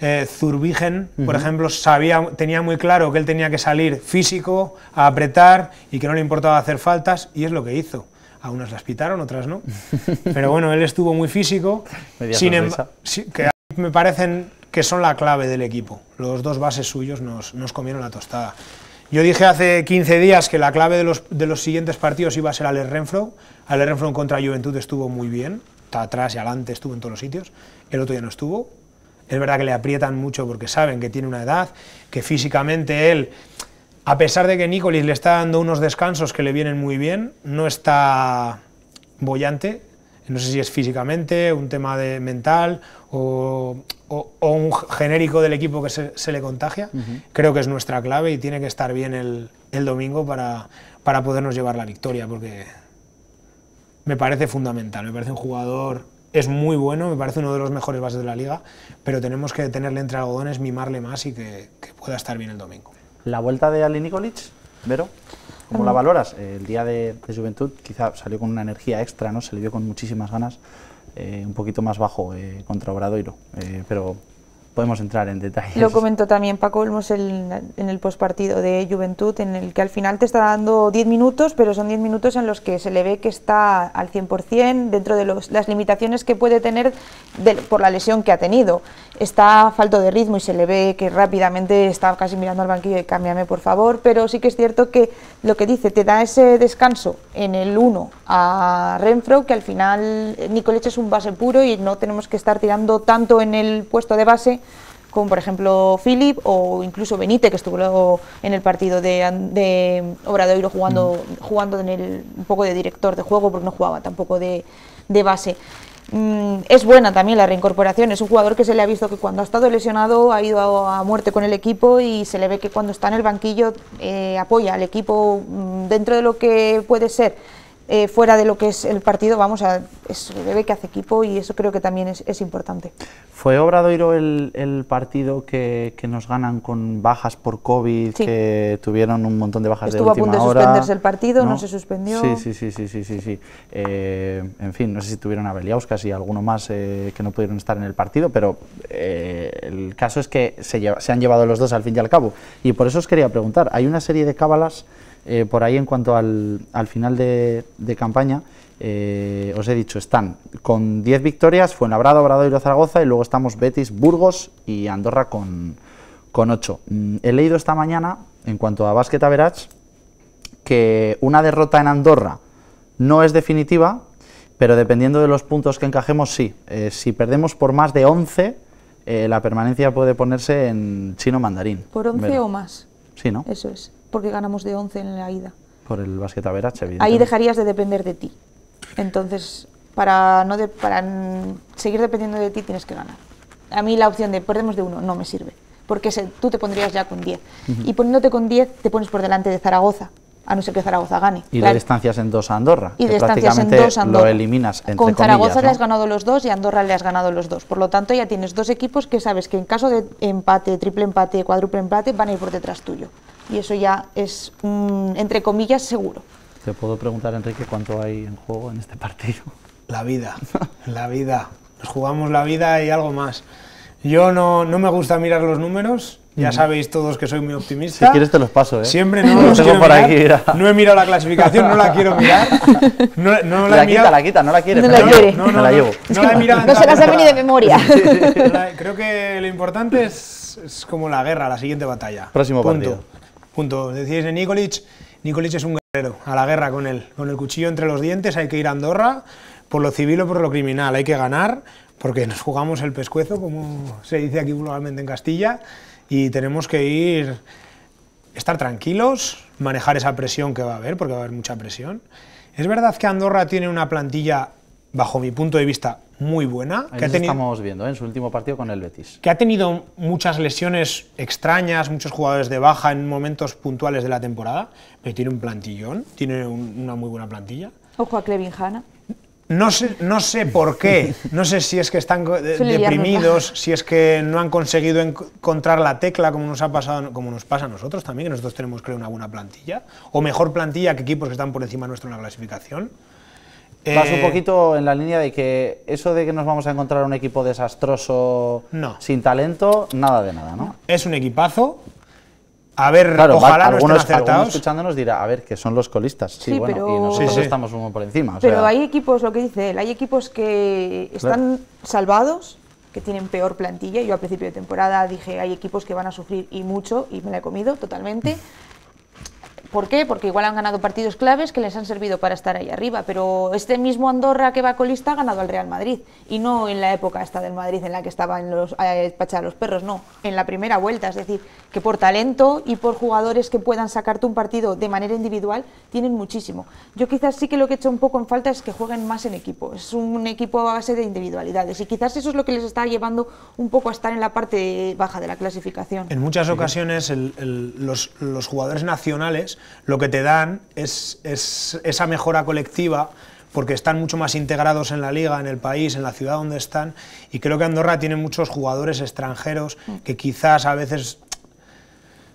eh, Zurbigen, por ejemplo, sabía, tenía muy claro que él tenía que salir físico, a apretar y que no le importaba hacer faltas, y es lo que hizo. A unas las pitaron, otras no. Pero bueno, él estuvo muy físico, em- que me parecen que son la clave del equipo. Los dos bases suyos nos, comieron la tostada. Yo dije hace 15 días que la clave de los, de los siguientes partidos iba a ser Ale Renfro. Ale Renfro contra Juventud estuvo muy bien, está atrás y adelante estuvo en todos los sitios. El otro ya no estuvo, es verdad que le aprietan mucho porque saben que tiene una edad, que físicamente él, a pesar de que Nicolis le está dando unos descansos que le vienen muy bien, no está bollante, no sé si es físicamente, un tema de mental o, un genérico del equipo que se, le contagia. Creo que es nuestra clave y tiene que estar bien el, domingo para, para podernos llevar la victoria, porque me parece fundamental, me parece un jugador es muy bueno, me parece uno de los mejores bases de la liga, pero tenemos que tenerle entre algodones, mimarle más y que, pueda estar bien el domingo. ¿La vuelta de Ali Nikolic, Vero? ¿Cómo la mm. valoras? Eh, el día de, Juventud quizá salió con una energía extra, ¿no? Se le vio con muchísimas ganas, eh, un poquito más bajo eh, contra Obradoiro, pero podemos entrar en detalles. Lo comentó también Paco Olmos en, en el postpartido de Juventud, en el que al final te está dando 10 minutos, pero son 10 minutos en los que se le ve que está al 100% dentro de las limitaciones que puede tener por la lesión que ha tenido. Está falto de ritmo y se le ve que rápidamente está casi mirando al banquillo y cámbiame por favor, pero sí que es cierto que lo que dice, te da ese descanso en el 1 a Renfro, que al final eh, Nicoleche es un base puro y no tenemos que estar tirando tanto en el puesto de base como por ejemplo Philip o incluso Benítez, que estuvo luego en el partido de, de Obradoiro jugando, mm. jugando en el, un poco de director de juego, porque no jugaba tampoco de, de base. Mm, es buena también la reincorporación, es un jugador que se le ha visto que cuando ha estado lesionado ha ido a, muerte con el equipo y se le ve que cuando está en el banquillo eh, apoya al equipo mm, dentro de lo que puede ser eh, fuera de lo que es el partido, vamos, a, es, debe que hace equipo y eso creo que también es, importante. ¿Fue Obradoiro el, el partido que, nos ganan con bajas por COVID, que tuvieron un montón de bajas de última hora? Estuvo a punto de suspenderse el partido, ¿no? se suspendió. Sí, sí, sí, sí, sí, sí. Eh, en fin, no sé si tuvieron a Beliauskas y alguno más eh, que no pudieron estar en el partido, pero el caso es que se, se han llevado los dos al fin y al cabo. Y por eso os quería preguntar, hay una serie de cábalas eh, por ahí en cuanto al, final de, campaña, eh, os he dicho, están con 10 victorias, Fuenlabrada, y Zaragoza, y luego estamos Betis, Burgos y Andorra con, con 8. Mm, he leído esta mañana, en cuanto a Básquet Average, que una derrota en Andorra no es definitiva, pero dependiendo de los puntos que encajemos, sí. Eh, si perdemos por más de 11, la permanencia puede ponerse en chino mandarín. ¿Por 11 o más? Sí, ¿no? Eso es porque ganamos de 11 en la ida. Por el básquet Ahí dejarías de depender de ti. Entonces, para, no para seguir dependiendo de ti tienes que ganar. A mí la opción de perdemos de uno no me sirve, porque tú te pondrías ya con 10. Y poniéndote con 10 te pones por delante de Zaragoza, a no ser que Zaragoza gane. Y de distancias en dos a Andorra. Y de prácticamente dos a Andorra. Lo eliminas. Entre Con Zaragoza le has ganado los dos y Andorra le has ganado los dos. Por lo tanto, ya tienes dos equipos que sabes que en caso de empate, triple empate, cuádruple empate, van a ir por detrás tuyo. Y eso ya es, entre comillas, seguro. Te puedo preguntar, Enrique, cuánto hay en juego en este partido. La vida, la vida. Nos jugamos la vida y algo más. Yo no, no me gusta mirar los números, ya sabéis todos que soy muy optimista. Si quieres te los paso, ¿eh? Siempre no los tengo por No he mirado la clasificación, no la quiero mirar. No, la, he quita, mirado. la quita, no la quieres. No la, no, la llevo. No la he No de memoria. Creo que lo importante es, es, como la guerra, la siguiente batalla. Próximo punto. Partido. Punto. Decís de Nikolic, Nikolic es un guerrero, a la guerra con él. Con el cuchillo entre los dientes hay que ir a Andorra, por lo civil o por lo criminal. Hay que ganar, porque nos jugamos el pescuezo, como se dice aquí vulgarmente en Castilla y tenemos que ir, estar tranquilos, manejar esa presión que va a haber, porque va a haber mucha presión. Es verdad que Andorra tiene una plantilla, bajo mi punto de vista, muy buena. que estamos viendo ¿eh? en su último partido con el Betis. Que ha tenido muchas lesiones extrañas, muchos jugadores de baja en momentos puntuales de la temporada, pero tiene un plantillón, tiene una muy buena plantilla. Ojo a Clevin Hanna. No sé, no sé por qué, no sé si es que están deprimidos, si es que no han conseguido encontrar la tecla como nos, ha pasado, como nos pasa a nosotros también, que nosotros tenemos creo una buena plantilla, o mejor plantilla que equipos que están por encima nuestro en la clasificación. Vas un eh, poquito en la línea de que eso de que nos vamos a encontrar un equipo desastroso, sin talento, nada de nada, ¿no? Es un equipazo, a ver, ojalá no algunos, escuchándonos dirá, a ver, que son los colistas. Sí, y nosotros estamos uno por encima. pero hay equipos, lo que dice él, hay equipos que están salvados, que tienen peor plantilla. Yo al principio de temporada dije, hay equipos que van a sufrir y mucho, y me la he comido totalmente. ¿Por qué? Porque igual han ganado partidos claves que les han servido para estar ahí arriba, pero este mismo Andorra que va colista ha ganado al Real Madrid, y no en la época esta del Madrid en la que estaban los despachar eh, los perros, no, en la primera vuelta, es decir, que por talento y por jugadores que puedan sacarte un partido de manera individual, tienen muchísimo. Yo quizás sí que lo que he hecho un poco en falta es que jueguen más en equipo, es un equipo a base de individualidades, y quizás eso es lo que les está llevando un poco a estar en la parte baja de la clasificación. En muchas ocasiones los jugadores nacionales lo que te dan es esa mejora colectiva porque están mucho más integrados en la liga, en el país, en la ciudad donde están, y creo que Andorra tiene muchos jugadores extranjeros mm. que quizás a veces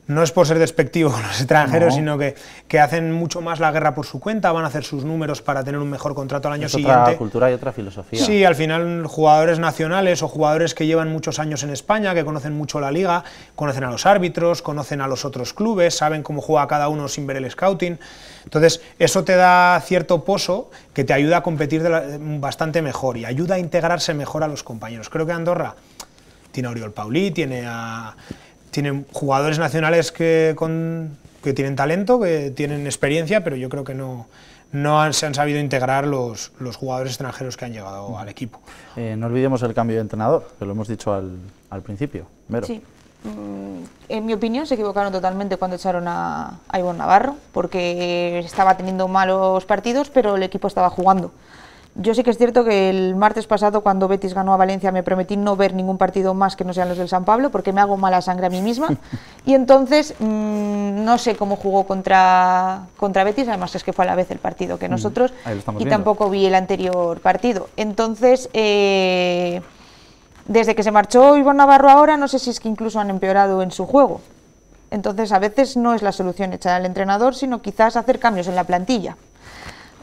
no es por ser despectivo con los extranjeros, sino que, hacen mucho más la guerra por su cuenta, van a hacer sus números para tener un mejor contrato al año es siguiente. Otra cultura y otra filosofía. Sí, al final jugadores nacionales o jugadores que llevan muchos años en España, que conocen mucho la liga, conocen a los árbitros, conocen a los otros clubes, saben cómo juega cada uno sin ver el scouting. Entonces, eso te da cierto pozo que te ayuda a competir bastante mejor y ayuda a integrarse mejor a los compañeros. Creo que Andorra tiene a Oriol Paulí, tiene a tienen jugadores nacionales que, que tienen talento, que tienen experiencia, pero yo creo que no, se han sabido integrar los, jugadores extranjeros que han llegado al equipo. Eh, no olvidemos el cambio de entrenador, que lo hemos dicho al, principio. Sí. Mm, en mi opinión, se equivocaron totalmente cuando echaron a, Iván Navarro, porque estaba teniendo malos partidos, pero el equipo estaba jugando. Yo sí que es cierto que el martes pasado, cuando Betis ganó a Valencia, me prometí no ver ningún partido más que no sean los del San Pablo, porque me hago mala sangre a mí misma. Y entonces, mm, no sé cómo jugó contra, contra Betis, además es que fue a la vez el partido que mm, nosotros, y tampoco vi el anterior partido. Entonces, eh, desde que se marchó Ivonne Navarro ahora, no sé si es que incluso han empeorado en su juego. Entonces, a veces no es la solución echar al entrenador, sino quizás hacer cambios en la plantilla.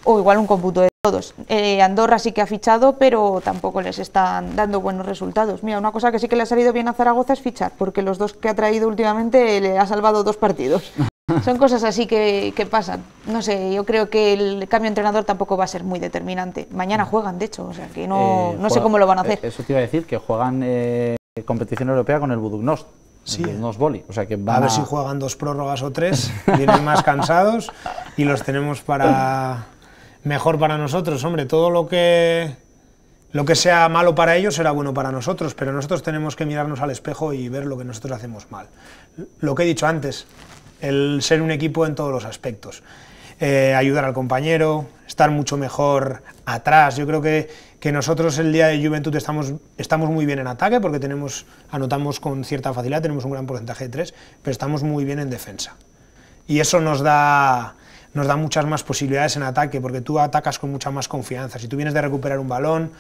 O igual un cómputo de todos. Eh, Andorra sí que ha fichado, pero tampoco les están dando buenos resultados. Mira, una cosa que sí que le ha salido bien a Zaragoza es fichar, porque los dos que ha traído últimamente le ha salvado dos partidos. Son cosas así que, pasan. No sé, yo creo que el cambio de entrenador tampoco va a ser muy determinante. Mañana juegan, de hecho, o sea que no, eh, no sé cómo lo van a hacer. Eh, eso te iba a decir, que juegan competición europea con el Budugnost. Sí. Nos boli. O sea que va a ver si juegan dos prórrogas o tres, vienen más cansados y los tenemos para mejor para nosotros. Hombre, todo lo que, lo que sea malo para ellos será bueno para nosotros, pero nosotros tenemos que mirarnos al espejo y ver lo que nosotros hacemos mal. Lo que he dicho antes, el ser un equipo en todos los aspectos. Eh, ayudar al compañero, estar mucho mejor atrás. Yo creo que, nosotros el día de Juventud estamos, estamos muy bien en ataque porque tenemos, anotamos con cierta facilidad, tenemos un gran porcentaje de tres, pero estamos muy bien en defensa. Y eso nos da, nos da muchas más posibilidades en ataque, porque tú atacas con mucha más confianza. Si tú vienes de recuperar un balón,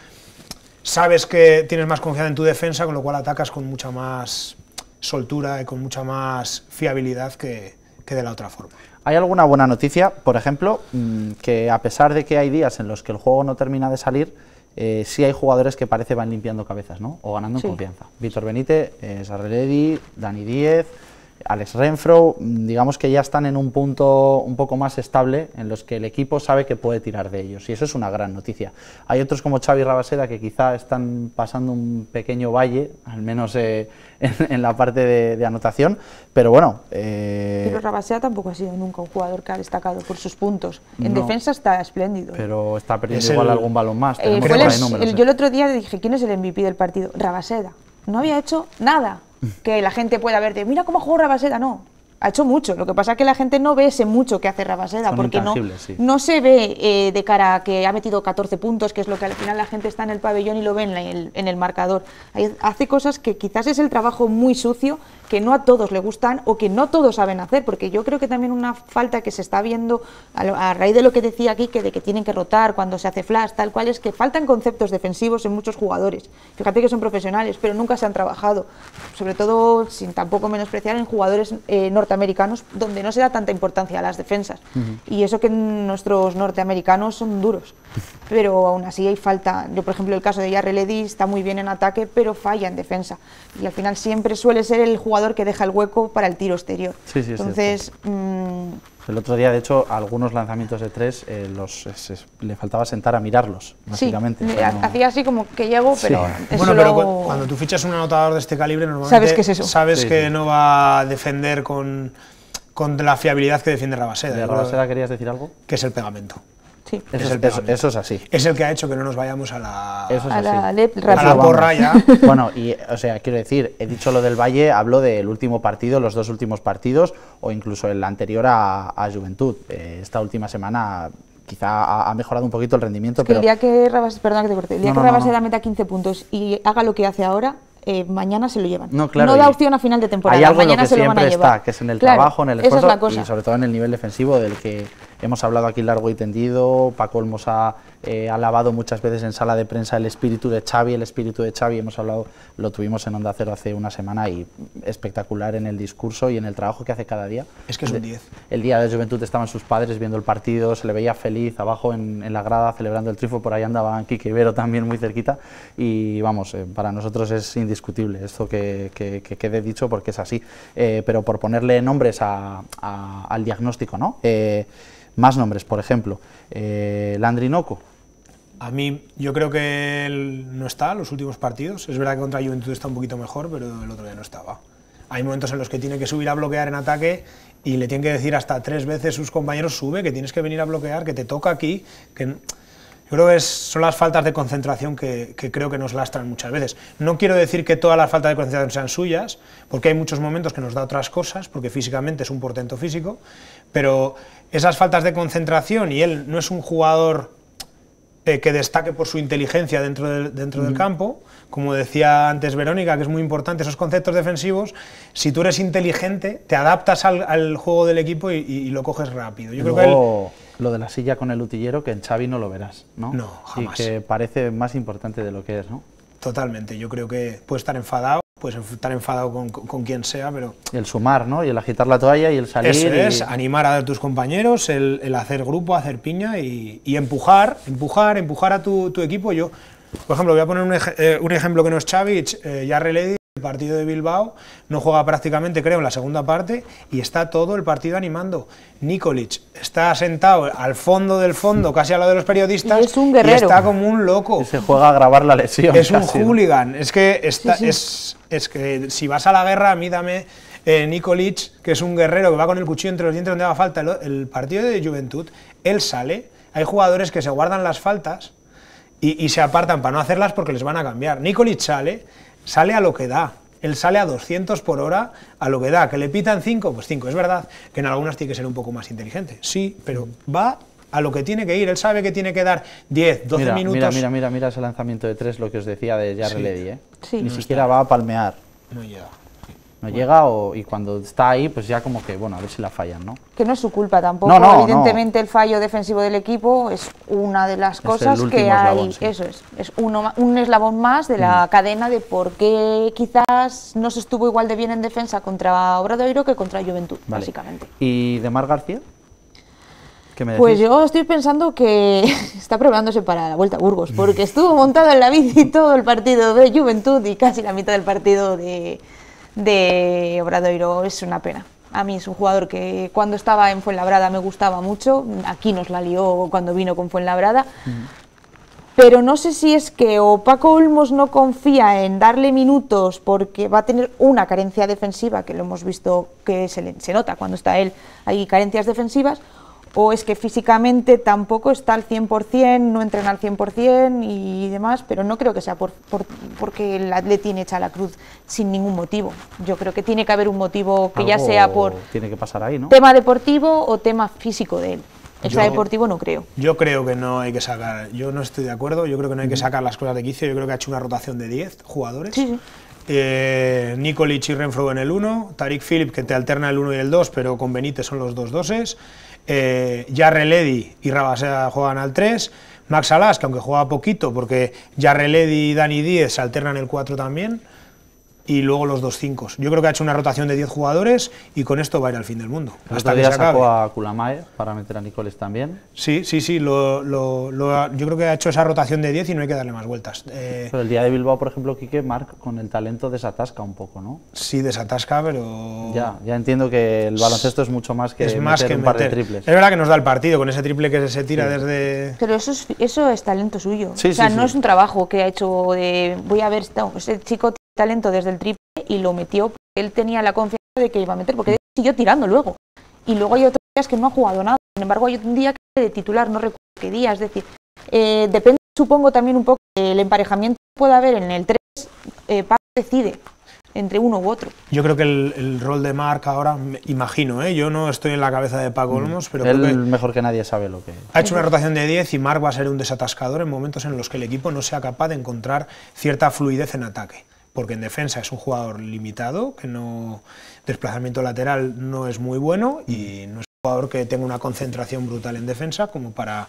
sabes que tienes más confianza en tu defensa, con lo cual atacas con mucha más soltura y con mucha más fiabilidad que, de la otra forma. ¿Hay alguna buena noticia, por ejemplo, mm, que a pesar de que hay días en los que el juego no termina de salir, eh, sí hay jugadores que parece van limpiando cabezas, ¿no? O ganando confianza. Víctor Benítez, eh, Dani Díez, Alex Renfro, mm, digamos que ya están en un punto un poco más estable en los que el equipo sabe que puede tirar de ellos y eso es una gran noticia. Hay otros como Xavi Rabaseda que quizá están pasando un pequeño valle, al menos eh, en, la parte de, anotación, pero bueno... Eh, pero Rabaseda tampoco ha sido nunca un jugador que ha destacado por sus puntos. En defensa está espléndido. Pero está perdiendo igual algún balón más. Eh, yo el otro día dije, ¿quién es el MVP del partido? Rabaseda. No había hecho nada que la gente pueda de mira cómo jugó Rabaseda, no. Ha hecho mucho, lo que pasa es que la gente no ve ese mucho que hace Rabaseda, porque no, no se ve eh, de cara que ha metido 14 puntos, que es lo que al final la gente está en el pabellón y lo ve en, el, en el marcador. hace cosas que quizás es el trabajo muy sucio que no a todos le gustan o que no todos saben hacer, porque yo creo que también una falta que se está viendo a, raíz de lo que decía aquí, que de que tienen que rotar cuando se hace flash, tal cual, es que faltan conceptos defensivos en muchos jugadores. Fíjate que son profesionales, pero nunca se han trabajado, sobre todo sin tampoco menospreciar en jugadores eh, norteamericanos, donde no se da tanta importancia a las defensas. Y eso que nuestros norteamericanos son duros, pero aún así hay falta. Yo, por ejemplo, el caso de ledy está muy bien en ataque, pero falla en defensa. Y al final siempre suele ser el jugador que deja el hueco para el tiro exterior. Entonces, el mm, otro día, de hecho, algunos lanzamientos de tres eh, los, eh, le faltaba sentar a mirarlos, básicamente. hacía así como que llego, pero... Bueno, pero cuando tú fichas un anotador de este calibre, normalmente sabes que, es eso? Sabes que no va a defender con, con la fiabilidad que defiende Rabaseda. ¿De Rabaseda querías decir algo? Que es el pegamento. Eso, es, así. Es el que ha hecho que no nos vayamos a la, a la, porra ya. Bueno, y o sea, quiero decir, he dicho lo del Valle, hablo del último partido, los dos últimos partidos, o incluso el anterior a, Juventud. Eh, esta última semana quizá ha, mejorado un poquito el rendimiento. pero... El día que Rabas, perdona que te corte, que Rabas meta 15 puntos y haga lo que hace ahora, eh, mañana se lo llevan. No, claro, no da opción a final de temporada. Hay lo que siempre está, que es en el trabajo, en el esfuerzo y sobre todo en el nivel defensivo del que Hemos hablado aquí largo y tendido, Paco Olmos ha eh, alabado muchas veces en sala de prensa el espíritu de Xavi, el espíritu de Xavi, hemos hablado, lo tuvimos en Onda Cero hace una semana y espectacular en el discurso y en el trabajo que hace cada día. Es que es un 10. El día de Juventud estaban sus padres viendo el partido, se le veía feliz abajo en, la grada celebrando el triunfo, por ahí andaba Kike Ibero también muy cerquita y vamos, eh, para nosotros es indiscutible esto que, quede dicho porque es así, eh, pero por ponerle nombres al diagnóstico, ¿no? más nombres, por ejemplo, eh, Landrinoco. A mí, yo creo que él no está los últimos partidos. Es verdad que contra Juventud está un poquito mejor, pero el otro día no estaba. Hay momentos en los que tiene que subir a bloquear en ataque y le tienen que decir hasta tres veces sus compañeros, sube, que tienes que venir a bloquear, que te toca aquí, que... Yo creo que son las faltas de concentración que, que, creo que nos lastran muchas veces. No quiero decir que todas las faltas de concentración sean suyas, porque hay muchos momentos que nos da otras cosas, porque físicamente es un portento físico, pero esas faltas de concentración y él no es un jugador eh, que destaque por su inteligencia dentro, del, dentro del campo, como decía antes Verónica, que es muy importante esos conceptos defensivos, si tú eres inteligente, te adaptas al, juego del equipo y, lo coges rápido. Yo lo de la silla con el utillero, que en Xavi no lo verás, ¿no? Y que parece más importante de lo que es, ¿no? Totalmente, yo creo que puede estar enfadado pues estar enfadado con, quien sea, pero... El sumar, ¿no? Y el agitar la toalla y el salir... Eso es, animar a tus compañeros, el, el, hacer grupo, hacer piña y, empujar, empujar, empujar a tu, equipo. Yo, por ejemplo, voy a poner un, eh, un ejemplo que no es Chavich, eh, ya releí partido de Bilbao no juega prácticamente, creo, en la segunda parte y está todo el partido animando. Nikolic está sentado al fondo del fondo, casi a lo de los periodistas, es un guerrero. está como un loco. se juega a grabar la lesión. Es un hooligan. Es que, Es, es que si vas a la guerra, mídame eh, Nikolic, que es un guerrero que va con el cuchillo entre los dientes donde haga falta. El, partido de Juventud, él sale, hay jugadores que se guardan las faltas. Y, y, se apartan para no hacerlas porque les van a cambiar. Nikolic sale, sale a lo que da. Él sale a 200 por hora a lo que da. Que le pitan 5, pues 5. Es verdad que en algunas tiene que ser un poco más inteligente. Sí, pero va a lo que tiene que ir. Él sabe que tiene que dar 10, 12 minutos. Mira, mira, mira, ese lanzamiento de 3, lo que os decía de Jarre ¿eh? Ni siquiera va a palmear. No llega. No llega o, y cuando está ahí, pues ya como que, bueno, a ver si la fallan, ¿no? Que no es su culpa tampoco. Evidentemente el fallo defensivo del equipo es una de las cosas que hay. Eso es, es uno, un eslabón más de la mm. cadena de por qué quizás no se estuvo igual de bien en defensa contra Obradoiro que contra Juventud, básicamente. ¿Y de Mar García? Pues yo estoy pensando que está preparándose para la Vuelta a Burgos, porque mm. estuvo montado en la bici todo el partido de Juventud y casi la mitad del partido de, de Obradoiro es una pena. A mí es un jugador que cuando estaba en Fuenlabrada me gustaba mucho, aquí nos la lió cuando vino con Fuenlabrada, pero no sé si es que o Paco Olmos no confía en darle minutos porque va a tener una carencia defensiva, que lo hemos visto que se nota cuando está él, hay carencias defensivas, o es que físicamente tampoco está al 100%, no entrena al 100% y demás, pero no creo que sea por, el porque le tiene hecha la cruz sin ningún motivo. Yo creo que tiene que haber un motivo que ya sea por tiene que pasar ahí, tema deportivo o tema físico de él. tema deportivo no creo. Yo creo que no hay que sacar, yo no estoy de acuerdo, yo creo que no hay que sacar las cosas de quicio, yo creo que ha hecho una rotación de 10 jugadores. Sí, eh, y Renfro en el 1, Tarik Philip que te alterna el 1 y el 2, pero con Benítez son los dos doses eh, Ledy y Rabasea juegan al 3, Max Alas, que aunque juega poquito, porque Ledy y Dani Díez se alternan el 4 también, y luego los dos cinco. Yo creo que ha hecho una rotación de 10 jugadores y con esto va a ir al fin del mundo. hasta que sacó a Kulamae para meter a Nicoles también. Sí, sí, sí. yo creo que ha hecho esa rotación de 10 y no hay que darle más vueltas. Eh, pero el día de Bilbao, por ejemplo, Quique, Marc con el talento desatasca un poco, ¿no? Sí, desatasca, pero. Ya, ya entiendo que el baloncesto es mucho más que, es más que un meter. de triples. Es verdad que nos da el partido con ese triple que se tira desde. Pero eso es, talento suyo. o sea, no es un trabajo que ha hecho de. Voy a ver, ese este chico talento desde el triple y lo metió porque él tenía la confianza de que iba a meter, porque siguió tirando luego. Y luego hay otros días que no ha jugado nada. Sin embargo, hay un día que de titular, no recuerdo qué día. Es decir, eh, depende, supongo, también un poco el emparejamiento que pueda haber en el 3. Eh, Paco decide entre uno u otro. Yo creo que el, rol de Marc ahora, imagino, ¿eh? yo no estoy en la cabeza de Paco mm. Olmos, pero creo que mejor que nadie sabe lo que... Ha hecho una rotación de 10 y Marc va a ser un desatascador en momentos en los que el equipo no sea capaz de encontrar cierta fluidez en ataque porque en defensa es un jugador limitado, que no desplazamiento lateral no es muy bueno y no es un jugador que tenga una concentración brutal en defensa como para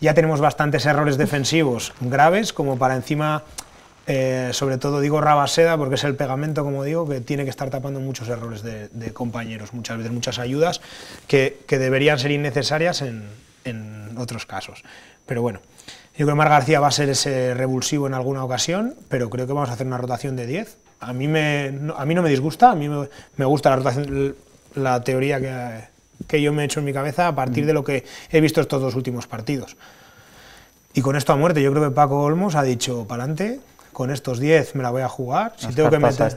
ya tenemos bastantes errores defensivos graves como para encima eh, sobre todo digo Rabaseda porque es el pegamento, como digo, que tiene que estar tapando muchos errores de, compañeros, muchas veces muchas ayudas que, deberían ser innecesarias en otros casos. Pero bueno, yo creo que Mar García va a ser ese revulsivo en alguna ocasión, pero creo que vamos a hacer una rotación de 10. A mí, me, a mí no me disgusta, a mí me, gusta la rotación, la teoría que, yo me he hecho en mi cabeza a partir mm. de lo que he visto estos dos últimos partidos. Y con esto a muerte, yo creo que Paco Olmos ha dicho, para adelante, con estos 10 me la voy a jugar. Si tengo que meter...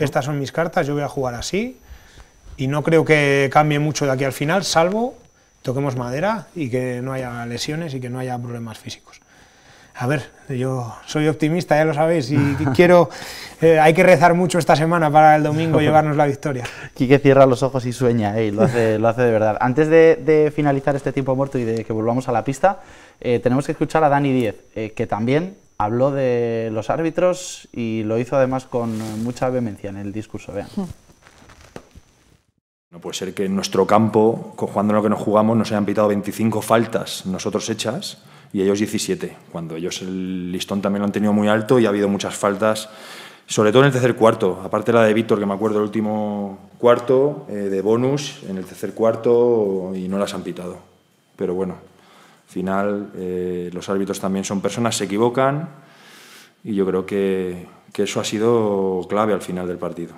estas son mis cartas, yo voy a jugar así. Y no creo que cambie mucho de aquí al final, salvo toquemos madera y que no haya lesiones y que no haya problemas físicos. A ver, yo soy optimista, ya lo sabéis, y quiero, eh, hay que rezar mucho esta semana para el domingo llevarnos la victoria. Quique cierra los ojos y sueña, y lo, hace, lo hace de verdad. Antes de, finalizar este tiempo muerto y de que volvamos a la pista, eh, tenemos que escuchar a Dani Diez, eh, que también habló de los árbitros y lo hizo además con mucha vehemencia en el discurso. Vean. No puede ser que en nuestro campo, jugando lo que nos jugamos, nos hayan pitado 25 faltas, nosotros hechas, y ellos 17, cuando ellos el listón también lo han tenido muy alto y ha habido muchas faltas, sobre todo en el tercer cuarto, aparte la de Víctor, que me acuerdo el último cuarto, eh, de bonus, en el tercer cuarto, y no las han pitado. Pero bueno, al final eh, los árbitros también son personas, se equivocan, y yo creo que, que eso ha sido clave al final del partido.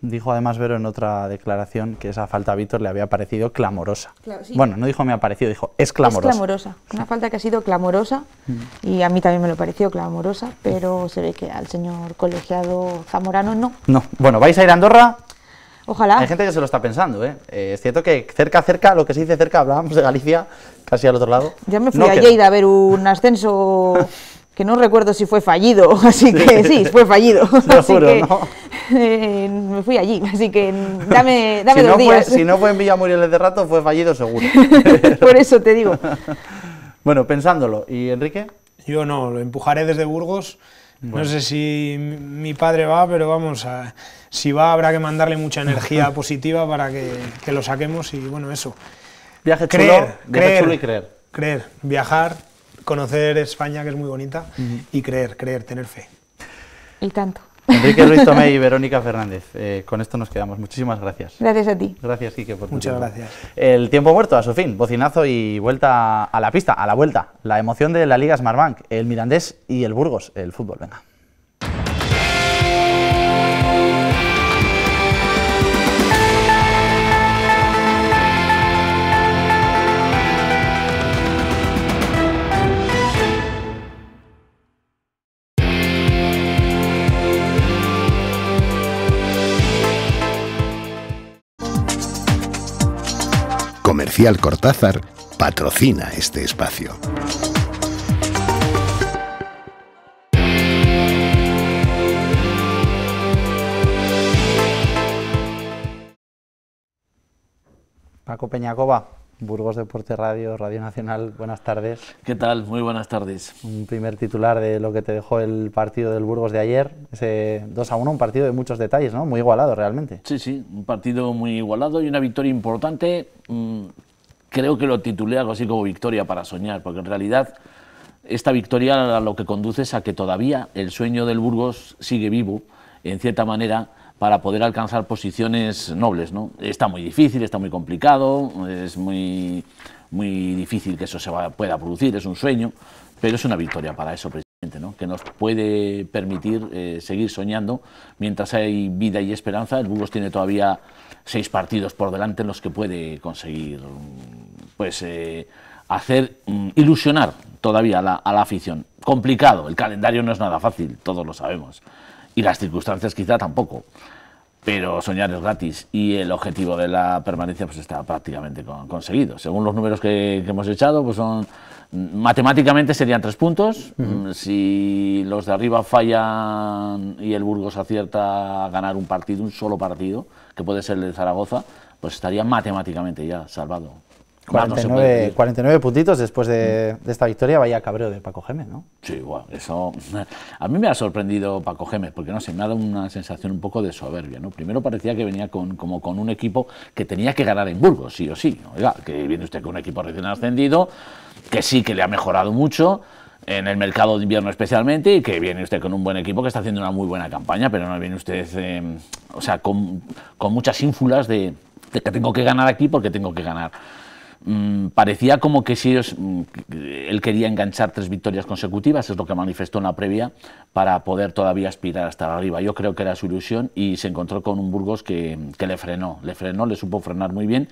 Dijo además Vero en otra declaración que esa falta a Víctor le había parecido clamorosa. Bueno, no dijo me ha parecido, dijo es clamorosa. Es una falta que ha sido clamorosa mm. y a mí también me lo pareció clamorosa, pero se ve que al señor colegiado zamorano no. No, bueno, ¿vais a ir a Andorra? Ojalá. Hay gente que se lo está pensando, ¿eh? eh es cierto que cerca, cerca, lo que se dice cerca, hablábamos de Galicia, casi al otro lado. Ya me fui a Lleida a ver un ascenso que no recuerdo si fue fallido, así que sí, fue fallido. así eh, me fui allí, así que dame, dame dos días. si no fue en Villa Muriel de Rato, fue fallido seguro. Por eso te digo. bueno, pensándolo, ¿y Enrique? Yo no, lo empujaré desde Burgos. No sé si mi padre va, pero vamos, si va habrá que mandarle mucha energía positiva para que, lo saquemos y bueno, eso. Viaje creer, y creer. Creer, viajar, conocer España, que es muy bonita, y creer, creer, tener fe. Y tanto. Enrique Ruiz Tomé y Verónica Fernández. Eh, con esto nos quedamos. Muchísimas gracias. Gracias a ti. Gracias, Quique, por tu Muchas gracias. El tiempo muerto a su fin. Bocinazo y vuelta a la pista, a la vuelta. La emoción de la Liga Smart Bank, el Mirandés y el Burgos, el fútbol. Venga. Comercial Cortázar patrocina este espacio. Paco Peñacoba, Burgos Deporte Radio, Radio Nacional, buenas tardes. ¿Qué tal? Muy buenas tardes. Un primer titular de lo que te dejó el partido del Burgos de ayer, ese 2 a 1, un partido de muchos detalles, ¿no? Muy igualado realmente. Sí, sí, un partido muy igualado y una victoria importante. Mm, creo que lo titulé algo así como victoria para soñar, porque en realidad esta victoria lo que conduce es a que todavía el sueño del Burgos sigue vivo, en cierta manera para poder alcanzar posiciones nobles. ¿no? Está muy difícil, está muy complicado, es muy, muy difícil que eso se pueda producir, es un sueño, pero es una victoria para eso, presidente, ¿no? que nos puede permitir eh, seguir soñando. Mientras hay vida y esperanza, el Burgos tiene todavía seis partidos por delante en los que puede conseguir pues, eh, hacer mm, ilusionar todavía a la afición. Complicado, el calendario no es nada fácil, todos lo sabemos y las circunstancias quizá tampoco. Pero soñar es gratis y el objetivo de la permanencia pues está prácticamente conseguido. Según los números que, hemos echado, pues son mm, matemáticamente serían tres puntos. Mm, si los de arriba fallan y el Burgos acierta a ganar un partido, un solo partido, que puede ser el de Zaragoza, pues estaría matemáticamente ya salvado. 49, 49 puntitos después mm. de, esta victoria, vaya cabreo de Paco Gémez, ¿no? Sí, igual, eso. A mí me ha sorprendido Paco Gémez, porque no sé, me ha dado una sensación un poco de soberbia, ¿no? Primero parecía que venía con, como con un equipo que tenía que ganar en Burgos, sí o sí. Oiga, que viene usted con un equipo recién ascendido, que sí que le ha mejorado mucho, en el mercado de invierno especialmente y que viene usted con un buen equipo que está haciendo una muy buena campaña, pero no viene usted, em, o sea, con, muchas ínfulas de, de, que tengo que ganar aquí porque tengo que ganar. Mm, parecía como que si mm, él quería enganchar tres victorias consecutivas, es lo que manifestó en la previa, para poder todavía aspirar hasta arriba. Yo creo que era su ilusión y se encontró con un Burgos que, que le frenó, le frenó, le supo frenar muy bien.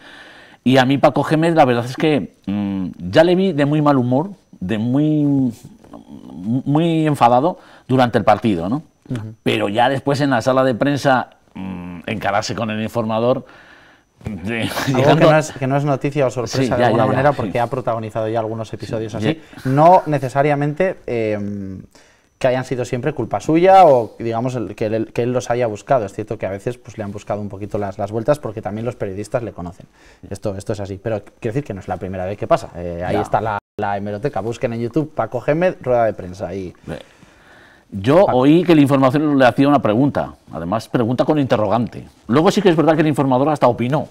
Y a mí Paco Gémez, la verdad es que mm, ya le vi de muy mal humor, de muy, muy enfadado durante el partido, ¿no? Pero ya después en la sala de prensa, encararse con el informador, algo que no, es, que no, es, noticia o sorpresa de alguna manera porque ha protagonizado ya algunos episodios así. No necesariamente em, que hayan sido siempre culpa suya o digamos que, él, los haya buscado. Es cierto que a veces pues, le han buscado un poquito las, las vueltas porque también los periodistas le conocen. Esto, esto es así. Pero quiero decir que no es la primera vez que pasa. Eh, ahí está la, hemeroteca. Busquen en YouTube Paco Gémez, rueda de prensa. Y, yo oí que el información le hacía una pregunta, además pregunta con interrogante. Luego sí que es verdad que el informador hasta opinó.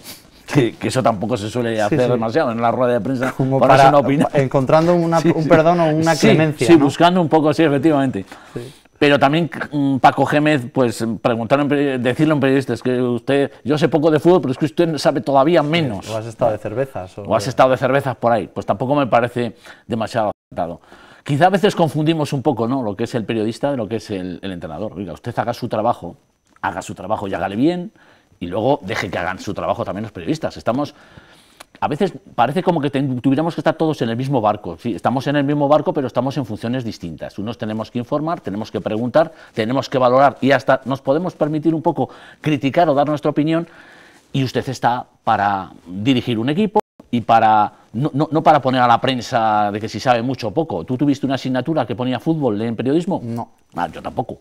Que, eso tampoco se suele hacer demasiado en la rueda de prensa. para, Encontrando un perdón o una clemencia. Sí, buscando un poco, sí, efectivamente. Pero también mm, Paco Gémez, pues preguntaron, decirle a un periodista, es que usted, yo sé poco de fútbol, pero es que usted sabe todavía menos. O has estado de cervezas. O, o has estado de cervezas por ahí. Pues tampoco me parece demasiado acertado. Quizá a veces confundimos un poco ¿no? lo que es el periodista de lo que es el, entrenador. Oiga, usted haga su trabajo, haga su trabajo y hágale bien, y luego deje que hagan su trabajo también los periodistas. Estamos a veces parece como que tuviéramos que estar todos en el mismo barco. Sí, estamos en el mismo barco, pero estamos en funciones distintas. Unos tenemos que informar, tenemos que preguntar, tenemos que valorar y hasta nos podemos permitir un poco criticar o dar nuestra opinión. Y usted está para dirigir un equipo y para no, no, para poner a la prensa de que si sabe mucho o poco. ¿Tú tuviste una asignatura que ponía fútbol en periodismo? No. Ah, yo tampoco.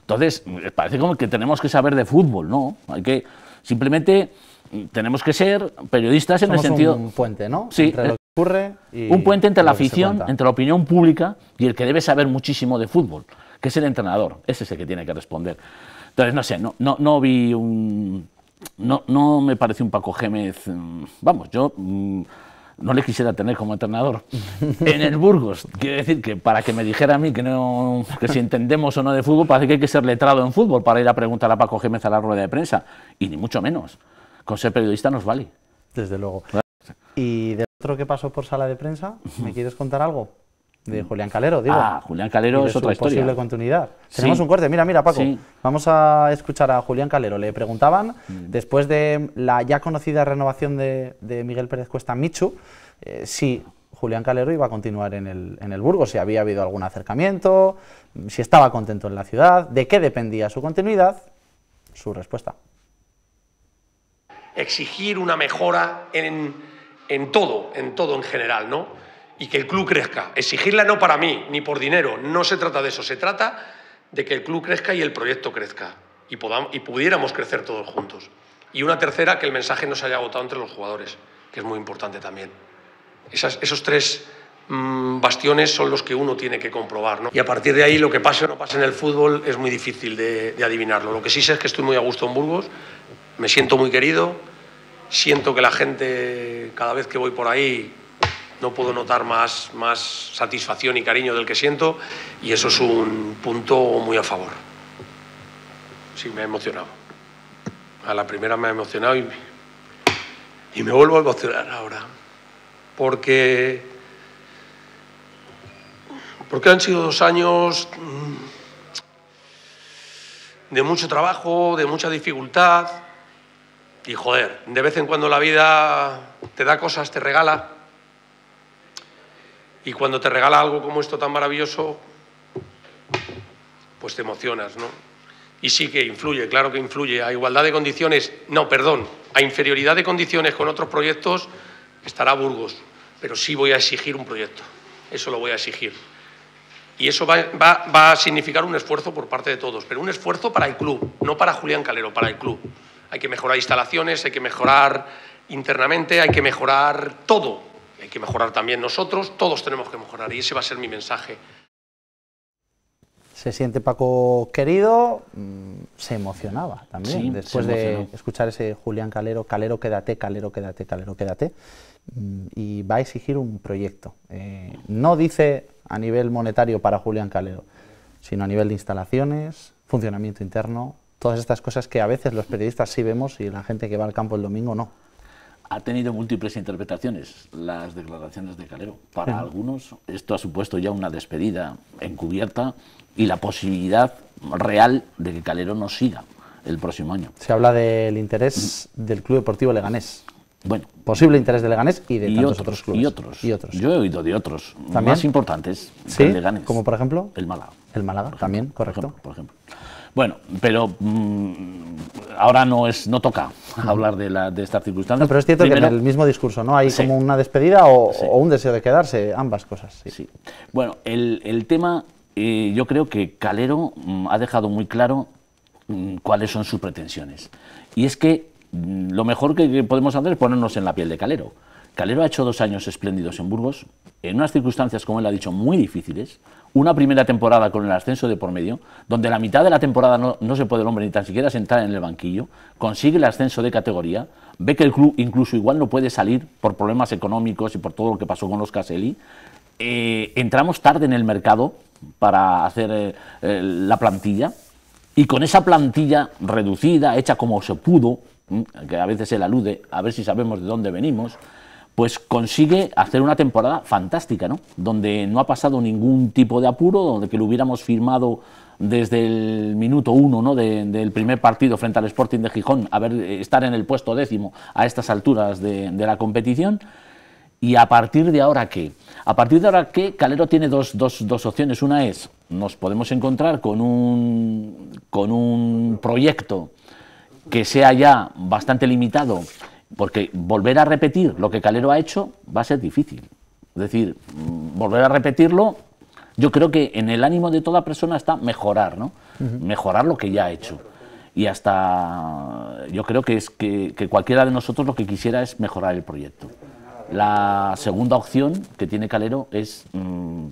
Entonces, eh, parece como que tenemos que saber de fútbol, ¿no? Hay que simplemente mm, tenemos que ser periodistas en el sentido... Un puente, ¿no? Sí. Entre lo eh, que ocurre un puente entre la afición, entre la opinión pública y el que debe saber muchísimo de fútbol, que es el entrenador. Ese es el que tiene que responder. Entonces, no sé, no, no, vi un... No, no me parece un Paco Gémez... Mm, vamos, yo... Mm, no le quisiera tener como entrenador. En el Burgos, Quiero decir que para que me dijera a mí que, no, que si entendemos o no de fútbol, parece que hay que ser letrado en fútbol para ir a preguntar a Paco Gémez a la rueda de prensa. Y ni mucho menos. Con ser periodista nos vale. Desde luego. ¿Y del otro que pasó por sala de prensa, me quieres contar algo? de Julián Calero, digo. Ah, Julián Calero es otra historia. posible continuidad. Tenemos un corte, mira, mira, Paco. Vamos a escuchar a Julián Calero. Le preguntaban, mm. después de la ya conocida renovación de, Miguel Pérez Cuesta Michu, eh, si Julián Calero iba a continuar en el, Burgo, si había habido algún acercamiento, mm, si estaba contento en la ciudad, de qué dependía su continuidad, su respuesta. Exigir una mejora en, en todo, en todo en general, ¿no? y que el club crezca. Exigirla no para mí, ni por dinero, no se trata de eso, se trata de que el club crezca y el proyecto crezca y, podamos, y pudiéramos crecer todos juntos. Y una tercera, que el mensaje no se haya agotado entre los jugadores, que es muy importante también. Esas, esos tres mm, bastiones son los que uno tiene que comprobar. ¿no? Y a partir de ahí, lo que pase o no pase en el fútbol es muy difícil de adivinarlo. Lo que sí sé es que estoy muy a gusto en Burgos, me siento muy querido, siento que la gente, cada vez que voy por ahí, no puedo notar más, más satisfacción y cariño del que siento y eso es un punto muy a favor. Sí, me ha emocionado. A la primera me ha emocionado y, me vuelvo a emocionar ahora. Porque, porque han sido dos años mm, de mucho trabajo, de mucha dificultad. Y joder, de vez en cuando la vida te da cosas, te regala y cuando te regala algo como esto tan maravilloso, pues te emocionas, ¿no? Y sí que influye, claro que influye. A igualdad de condiciones, no, perdón, a inferioridad de condiciones con otros proyectos estará Burgos, pero sí voy a exigir un proyecto, eso lo voy a exigir. Y eso va, va, a significar un esfuerzo por parte de todos, pero un esfuerzo para el club, no para Julián Calero, para el club. Hay que mejorar instalaciones, hay que mejorar internamente, hay que mejorar todo, hay que mejorar también nosotros, todos tenemos que mejorar y ese va a ser mi mensaje. Se siente Paco querido, mm, se emocionaba también después de escuchar ese Julián Calero, Calero quédate, Calero quédate, Calero quédate, mm, y va a exigir un proyecto. Eh, no dice a nivel monetario para Julián Calero, sino a nivel de instalaciones, funcionamiento interno, todas estas cosas que a veces los periodistas sí vemos y la gente que va al campo el domingo no ha tenido múltiples interpretaciones las declaraciones de Calero. Para algunos esto ha supuesto ya una despedida encubierta y la posibilidad real de que Calero no siga el próximo año. Se habla del interés del Club Deportivo Leganés. Bueno, posible interés de Leganés y de tantos otros, clubes. Y otros. Y otros. Yo he oído de otros más importantes Leganés. Como por ejemplo el Málaga. El Málaga también, correcto. Por ejemplo. Bueno, pero mm, ahora no es, no toca hablar de, la, de estas circunstancias. pero es cierto que en el mismo discurso, ¿no? Hay como una despedida o, un deseo de quedarse, ambas cosas. Sí. Bueno, el, tema, eh, yo creo que Calero mm, ha dejado muy claro mm, cuáles son sus pretensiones. Y es que lo mejor que podemos hacer es ponernos en la piel de Calero. Calero ha hecho dos años espléndidos en Burgos, en unas circunstancias, como él ha dicho, muy difíciles. Una primera temporada con el ascenso de por medio, donde la mitad de la temporada no, se puede el hombre ni tan siquiera sentar en el banquillo, consigue el ascenso de categoría, ve que el club incluso igual no puede salir por problemas económicos y por todo lo que pasó con los Caselli. Eh, entramos tarde en el mercado para hacer eh, eh, la plantilla y con esa plantilla reducida, hecha como se pudo, mm, que a veces él alude, a ver si sabemos de dónde venimos, pues consigue hacer una temporada fantástica, ¿no? Donde no ha pasado ningún tipo de apuro, donde que lo hubiéramos firmado desde el minuto uno ¿no? del primer partido frente al Sporting de Gijón, a ver, eh, estar en el puesto décimo a estas alturas de, la competición. ¿Y a partir de ahora qué? A partir de ahora qué, Calero tiene dos, dos opciones. Una es, nos podemos encontrar con un, con un proyecto que sea ya bastante limitado porque volver a repetir lo que Calero ha hecho va a ser difícil. Es decir, volver a repetirlo, yo creo que en el ánimo de toda persona está mejorar, ¿no? Mejorar lo que ya ha hecho. Y hasta yo creo que es que, cualquiera de nosotros lo que quisiera es mejorar el proyecto. La segunda opción que tiene Calero es mm,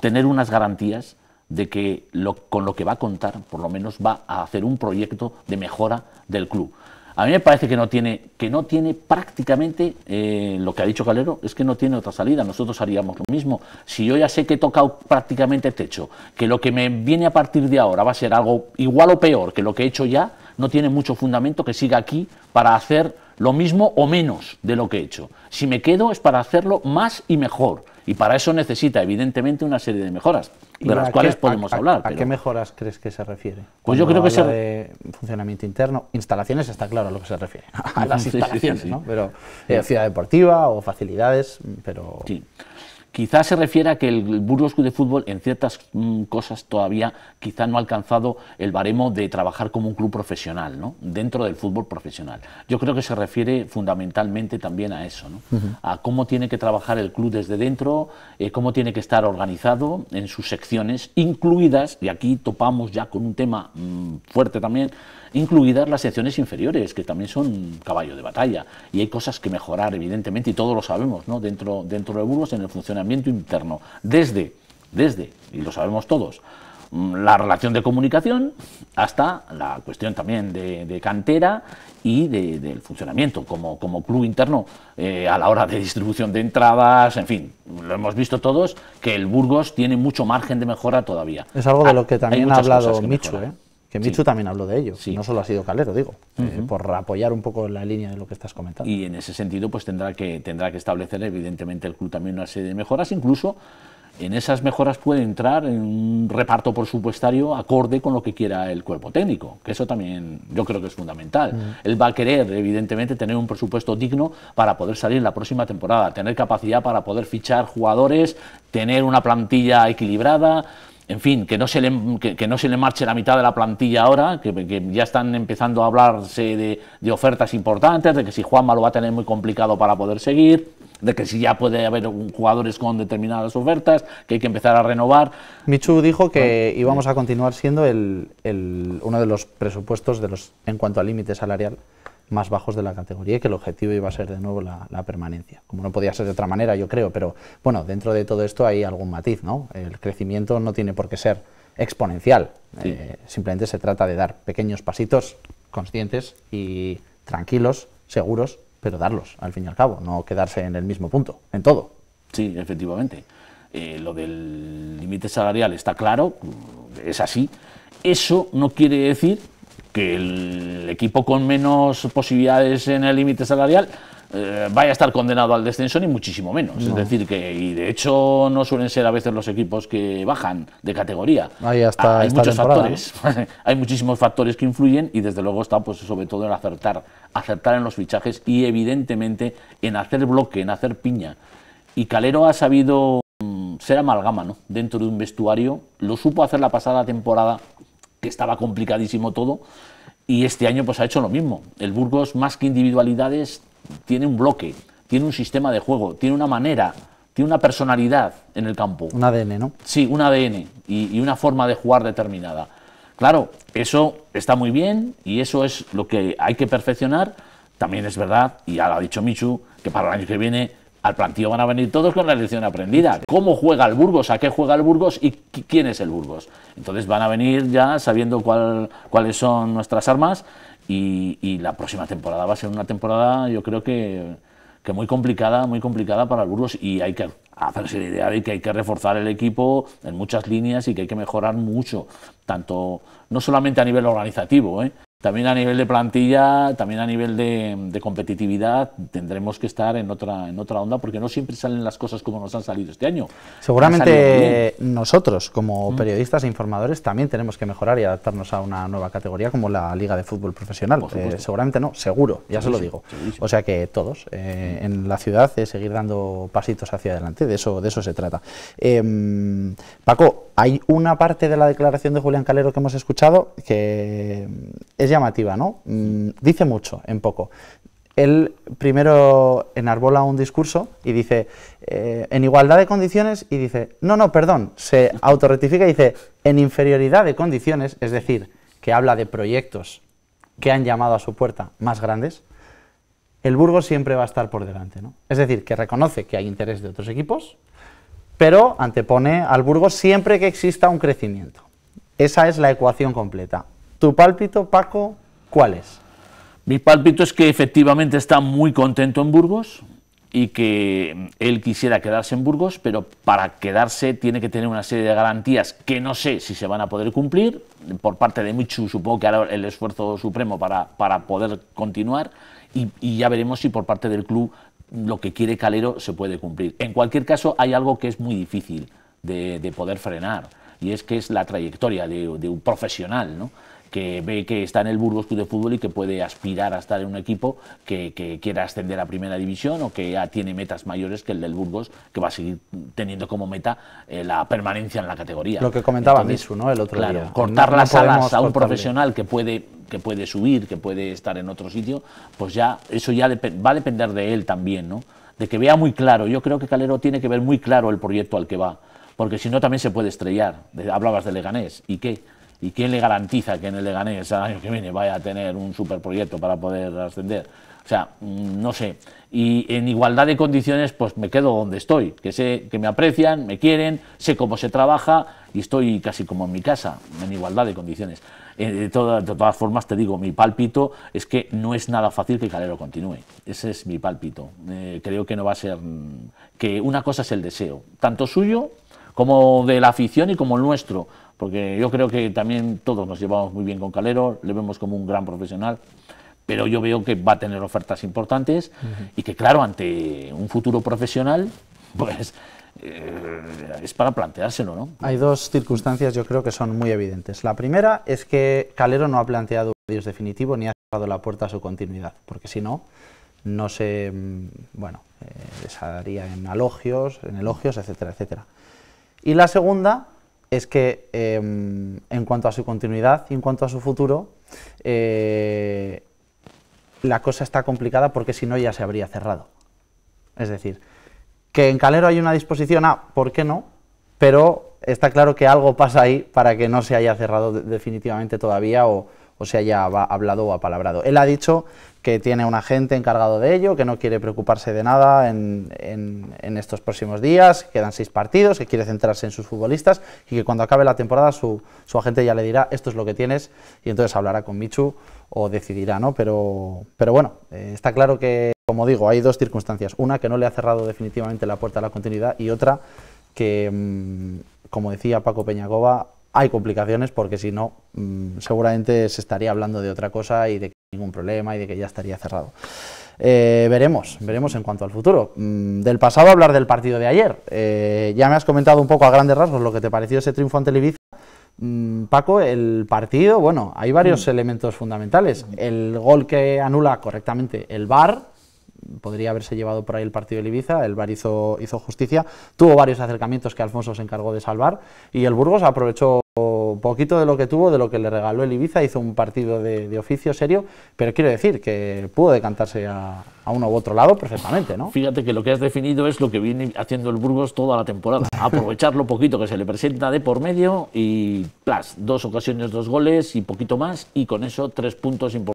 tener unas garantías de que con lo que va a contar, por lo menos va a hacer un proyecto de mejora del club. A mí me parece que no tiene, que no tiene prácticamente eh, lo que ha dicho Calero, es que no tiene otra salida. Nosotros haríamos lo mismo. Si yo ya sé que he tocado prácticamente techo, que lo que me viene a partir de ahora va a ser algo igual o peor que lo que he hecho ya, no tiene mucho fundamento que siga aquí para hacer lo mismo o menos de lo que he hecho. Si me quedo es para hacerlo más y mejor y para eso necesita, evidentemente, una serie de mejoras, de las cuales podemos hablar. ¿A, qué mejoras crees que se refiere? Pues yo creo que se. de funcionamiento interno, instalaciones está claro a lo que se refiere, a las instalaciones, ¿no? Pero eh, ciudad deportiva o facilidades, pero. Sí. Quizás se refiere a que el Burgos Club de Fútbol en ciertas mm, cosas todavía quizá no ha alcanzado el baremo de trabajar como un club profesional, ¿no? dentro del fútbol profesional. Yo creo que se refiere fundamentalmente también a eso, ¿no? a cómo tiene que trabajar el club desde dentro, eh, cómo tiene que estar organizado en sus secciones, incluidas, y aquí topamos ya con un tema mm, fuerte también, incluidas las secciones inferiores, que también son caballo de batalla, y hay cosas que mejorar, evidentemente, y todos lo sabemos, ¿no? dentro, dentro de Burgos, en el funcionamiento interno, desde, desde, y lo sabemos todos, mm, la relación de comunicación hasta la cuestión también de, cantera y del funcionamiento como, como, club interno eh, a la hora de distribución de entradas, en fin, lo hemos visto todos que el Burgos tiene mucho margen de mejora todavía. Es algo de ah, lo que también ha hablado Michu, ¿eh? Que Michu también habló de ello, no solo ha sido Calero, digo, eh, por apoyar un poco la línea de lo que estás comentando. Y en ese sentido, pues tendrá que, tendrá que establecer, evidentemente, el club también una serie de mejoras, incluso en esas mejoras puede entrar en un reparto presupuestario acorde con lo que quiera el cuerpo técnico, que eso también yo creo que es fundamental. Él va a querer, evidentemente, tener un presupuesto digno para poder salir la próxima temporada, tener capacidad para poder fichar jugadores, tener una plantilla equilibrada en fin, que no, se le, que, no se le marche la mitad de la plantilla ahora, que, ya están empezando a hablarse de, ofertas importantes, de que si Juanma lo va a tener muy complicado para poder seguir, de que si ya puede haber jugadores con determinadas ofertas, que hay que empezar a renovar. Michu dijo que íbamos a continuar siendo uno de los presupuestos de los, en cuanto al límite salarial más bajos de la categoría y que el objetivo iba a ser de nuevo la, permanencia. Como no podía ser de otra manera, yo creo, pero bueno, dentro de todo esto hay algún matiz, ¿no? El crecimiento no tiene por qué ser exponencial, eh, simplemente se trata de dar pequeños pasitos conscientes y tranquilos, seguros, pero darlos al fin y al cabo, no quedarse en el mismo punto, en todo. Sí, efectivamente. Eh, lo del límite salarial está claro, es así. Eso no quiere decir que el equipo con menos posibilidades en el límite salarial eh, vaya a estar condenado al descenso ni muchísimo menos. Es decir, que y de hecho no suelen ser a veces los equipos que bajan de categoría. hasta, hay muchos factores, hay muchísimos factores que influyen y desde luego está pues sobre todo en acertar, acertar en los fichajes y evidentemente en hacer bloque, en hacer piña. Y Calero ha sabido mm, ser amalgama dentro de un vestuario, lo supo hacer la pasada temporada que estaba complicadísimo todo. Y este año pues ha hecho lo mismo. El Burgos, más que individualidades, tiene un bloque, tiene un sistema de juego, tiene una manera, tiene una personalidad en el campo. Un ADN, ¿no? Sí, un ADN y, y una forma de jugar determinada. Claro, eso está muy bien y eso es lo que hay que perfeccionar. También es verdad, y ya lo ha dicho Michu, que para el año que viene al plantío van a venir todos con la lección aprendida. ¿Cómo juega el Burgos? ¿A qué juega el Burgos? ¿Y quién es el Burgos? Entonces van a venir ya sabiendo cuáles son nuestras armas y, la próxima temporada va a ser una temporada, yo creo que, muy complicada, muy complicada para el Burgos y hay que hacerse la idea de que hay que reforzar el equipo en muchas líneas y que hay que mejorar mucho, tanto no solamente a nivel organizativo, ¿eh? También a nivel de plantilla, también a nivel de, competitividad, tendremos que estar en otra, en otra onda porque no siempre salen las cosas como nos han salido este año. Seguramente nosotros, como mm. periodistas e informadores, también tenemos que mejorar y adaptarnos a una nueva categoría como la Liga de Fútbol Profesional. Eh, seguramente no, seguro, ya se lo digo. O sea que todos eh, mm. en la ciudad es seguir dando pasitos hacia adelante, de eso, de eso se trata. Em, Paco, hay una parte de la declaración de Julián Calero que hemos escuchado que es llamativa, ¿no? Mm, dice mucho en poco. Él primero enarbola un discurso y dice, eh, en igualdad de condiciones, y dice, no, no, perdón, se autorrectifica y dice, en inferioridad de condiciones, es decir, que habla de proyectos que han llamado a su puerta más grandes, el burgo siempre va a estar por delante. ¿no? Es decir, que reconoce que hay interés de otros equipos, pero antepone al Burgos siempre que exista un crecimiento. Esa es la ecuación completa. ¿Tu pálpito, Paco, cuál es? Mi pálpito es que efectivamente está muy contento en Burgos y que él quisiera quedarse en Burgos, pero para quedarse tiene que tener una serie de garantías que no sé si se van a poder cumplir. Por parte de Michu supongo que hará el esfuerzo supremo para, para poder continuar y, ya veremos si por parte del club lo que quiere Calero se puede cumplir. En cualquier caso hay algo que es muy difícil de, poder frenar y es que es la trayectoria de, de un profesional, ¿no? que ve que está en el Burgos Club de Fútbol y que puede aspirar a estar en un equipo que, quiera ascender a primera división o que ya tiene metas mayores que el del Burgos, que va a seguir teniendo como meta eh, la permanencia en la categoría. Lo que comentaba Misu, ¿no? El otro claro, día. Cortar las alas a un profesional que puede que puede subir, que puede estar en otro sitio, pues ya eso ya va a depender de él también, ¿no? De que vea muy claro. Yo creo que Calero tiene que ver muy claro el proyecto al que va, porque si no también se puede estrellar. Hablabas de Leganés, ¿y qué? ¿Y quién le garantiza que en el Leganés el año que viene vaya a tener un superproyecto para poder ascender? O sea, mm, no sé. Y en igualdad de condiciones, pues me quedo donde estoy, que sé que me aprecian, me quieren, sé cómo se trabaja y estoy casi como en mi casa, en igualdad de condiciones. Eh, de todas, todas formas, te digo, mi pálpito es que no es nada fácil que Calero continúe. Ese es mi pálpito. Eh, creo que no va a ser. Mm, que una cosa es el deseo, tanto suyo como de la afición y como el nuestro porque yo creo que también todos nos llevamos muy bien con Calero, le vemos como un gran profesional, pero yo veo que va a tener ofertas importantes y que claro, ante un futuro profesional, pues eh, es para planteárselo, ¿no? Hay dos circunstancias yo creo que son muy evidentes. La primera es que Calero no ha planteado un adiós definitivo ni ha cerrado la puerta a su continuidad, porque si no, no se, mm, bueno, eh, desharía en elogios, en elogios, etcétera, etcétera. Y la segunda es que em, en cuanto a su continuidad y en cuanto a su futuro, eh, la cosa está complicada porque si no ya se habría cerrado. Es decir, que en Calero hay una disposición a, ah, ¿por qué no? Pero está claro que algo pasa ahí para que no se haya cerrado definitivamente todavía o, o se haya hablado o apalabrado. Él ha dicho que tiene un agente encargado de ello, que no quiere preocuparse de nada en, estos próximos días, quedan seis partidos, que quiere centrarse en sus futbolistas y que cuando acabe la temporada su, agente ya le dirá esto es lo que tienes y entonces hablará con Michu o decidirá, ¿no? Pero, pero bueno, eh, está claro que, como digo, hay dos circunstancias. Una, que no le ha cerrado definitivamente la puerta a la continuidad y otra, que, mm, como decía Paco Peñacoba, hay complicaciones porque si no, mm, seguramente se estaría hablando de otra cosa y de que ningún problema y de que ya estaría cerrado. Eh, veremos, veremos en cuanto al futuro. Mm, del pasado hablar del partido de ayer. Eh, ya me has comentado un poco a grandes rasgos lo que te pareció ese triunfo ante el mm, Paco, el partido, bueno, hay varios mm. elementos fundamentales. El gol que anula correctamente el VAR, podría haberse llevado por ahí el partido de Ibiza, el Bar hizo, justicia, tuvo varios acercamientos que Alfonso se encargó de salvar y el Burgos aprovechó poquito de lo que tuvo, de lo que le regaló el Ibiza, hizo un partido de, oficio serio, pero quiero decir que pudo decantarse a, a, uno u otro lado perfectamente, ¿no? Fíjate que lo que has definido es lo que viene haciendo el Burgos toda la temporada, aprovechar lo poquito que se le presenta de por medio y, plas, dos ocasiones, dos goles y poquito más, y con eso tres puntos importantes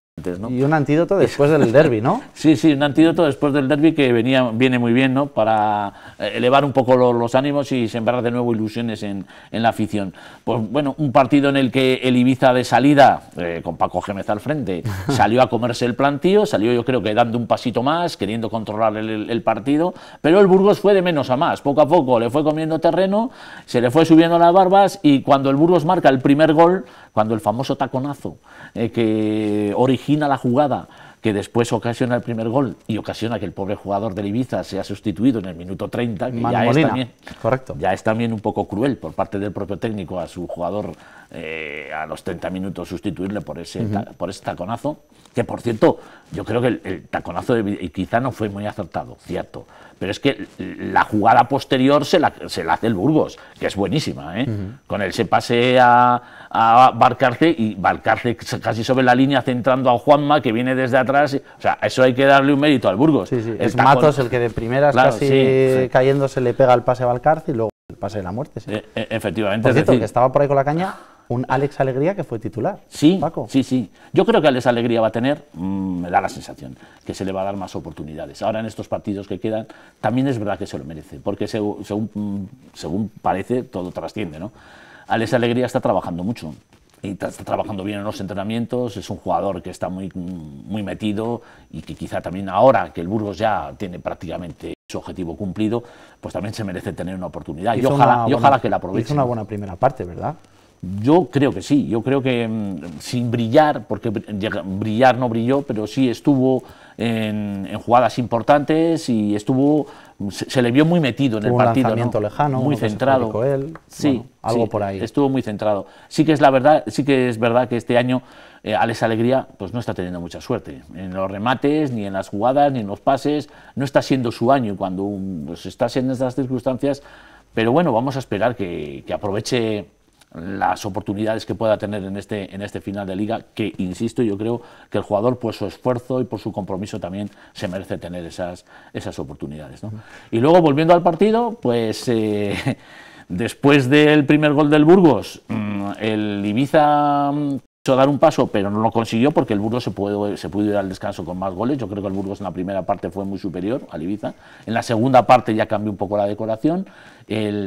y un antídoto después del derby, ¿no? sí, sí, un antídoto después del derby que venía, viene muy bien, ¿no? Para eh, elevar un poco los, ánimos y sembrar de nuevo ilusiones en, en, la afición. Pues bueno, un partido en el que el Ibiza de salida, eh, con Paco Gémez al frente, salió a comerse el plantío, salió yo creo que dando un pasito más, queriendo controlar el, el partido, pero el Burgos fue de menos a más, poco a poco le fue comiendo terreno, se le fue subiendo las barbas y cuando el Burgos marca el primer gol, cuando el famoso taconazo eh, que origina la jugada que después ocasiona el primer gol y ocasiona que el pobre jugador de Ibiza sea sustituido en el minuto 30, ya es, también, Correcto. ya es, también, un poco cruel por parte del propio técnico a su jugador eh, a los 30 minutos sustituirle por ese, por taconazo, que por cierto, yo creo que el, taconazo de, quizá no fue muy acertado, cierto, pero es que la jugada posterior se la, se la hace el Burgos, que es buenísima. ¿eh? Con él se pase a, a y Barcarce casi sobre la línea centrando a Juanma, que viene desde atrás. O sea, eso hay que darle un mérito al Burgos. Sí, sí. es Matos el que de primeras casi cayendo se le pega el pase a Valcarce y luego el pase de la muerte. Eh, eh, efectivamente. Por cierto, que estaba por ahí con la caña, un Alex Alegría que fue titular. Sí, sí, sí. Yo creo que Alex Alegría va a tener, mm, me da la sensación, que se le va a dar más oportunidades. Ahora en estos partidos que quedan, también es verdad que se lo merece, porque según, mm, según, parece, todo trasciende, ¿no? Alex Alegría está trabajando mucho. Y está, trabajando bien en los entrenamientos, es un jugador que está muy, mm, muy metido y que quizá también ahora que el Burgos ya tiene prácticamente su objetivo cumplido, pues también se merece tener una oportunidad. y ojalá, que la aproveche. Hizo una buena primera parte, ¿verdad? Yo creo que sí, yo creo que mm, sin brillar, porque brillar no brilló, pero sí estuvo en, jugadas importantes y estuvo, mm, se, le vio muy metido en el partido. Un lanzamiento lejano, muy centrado. Él, sí, algo por ahí. Estuvo muy centrado. Sí que es la verdad, sí que es verdad que este año eh, Alex Alegría pues no está teniendo mucha suerte en los remates, ni en las jugadas, ni en los pases. No está siendo su año cuando mm, pues está estás en esas circunstancias, pero bueno, vamos a esperar que, que aproveche las oportunidades que pueda tener en este, en este final de liga, que insisto, yo creo que el jugador por su esfuerzo y por su compromiso también se merece tener esas, esas oportunidades. Y luego volviendo al partido, pues eh, después del primer gol del Burgos, mm, el Ibiza mm, dar un paso, pero no lo consiguió porque el Burgos se pudo, se pudo ir al descanso con más goles. Yo creo que el Burgos en la primera parte fue muy superior al Ibiza. En la segunda parte ya cambió un poco la decoración,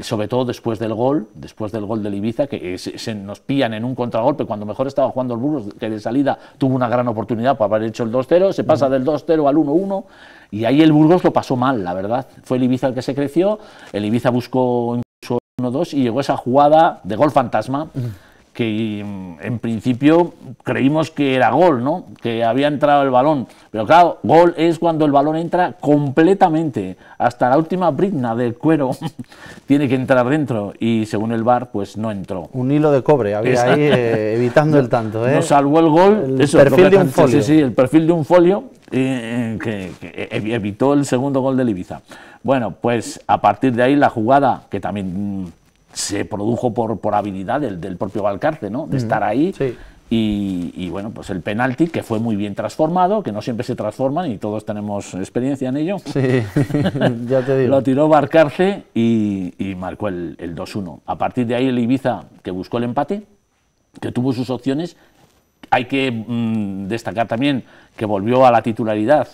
sobre todo después del gol, después del gol del Ibiza, que se, nos pillan en un contragolpe cuando mejor estaba jugando el Burgos, que de salida tuvo una gran oportunidad para haber hecho el 2-0, se pasa del 2-0 al 1-1 y ahí el Burgos lo pasó mal, la verdad. Fue el Ibiza el que se creció, el Ibiza buscó incluso 1-2 y llegó esa jugada de gol fantasma que mm, en principio creímos que era gol, ¿no? que había entrado el balón. Pero claro, gol es cuando el balón entra completamente, hasta la última brizna del cuero tiene que entrar dentro y según el VAR pues no entró. Un hilo de cobre había ahí eh, evitando el tanto. ¿eh? No salvó el gol. El perfil de un folio. Sí, sí, el perfil de un folio eh, que, evitó el segundo gol de Ibiza. Bueno, pues a partir de ahí la jugada que también mm, se produjo por, por habilidad del, del propio Valcarce, ¿no? De estar ahí. Y, bueno, pues el penalti que fue muy bien transformado, que no siempre se transforman y todos tenemos experiencia en ello. Sí, ya te digo. Lo tiró Valcarce y, marcó el, el 2-1. A partir de ahí el Ibiza que buscó el empate, que tuvo sus opciones. Hay que mm, destacar también que volvió a la titularidad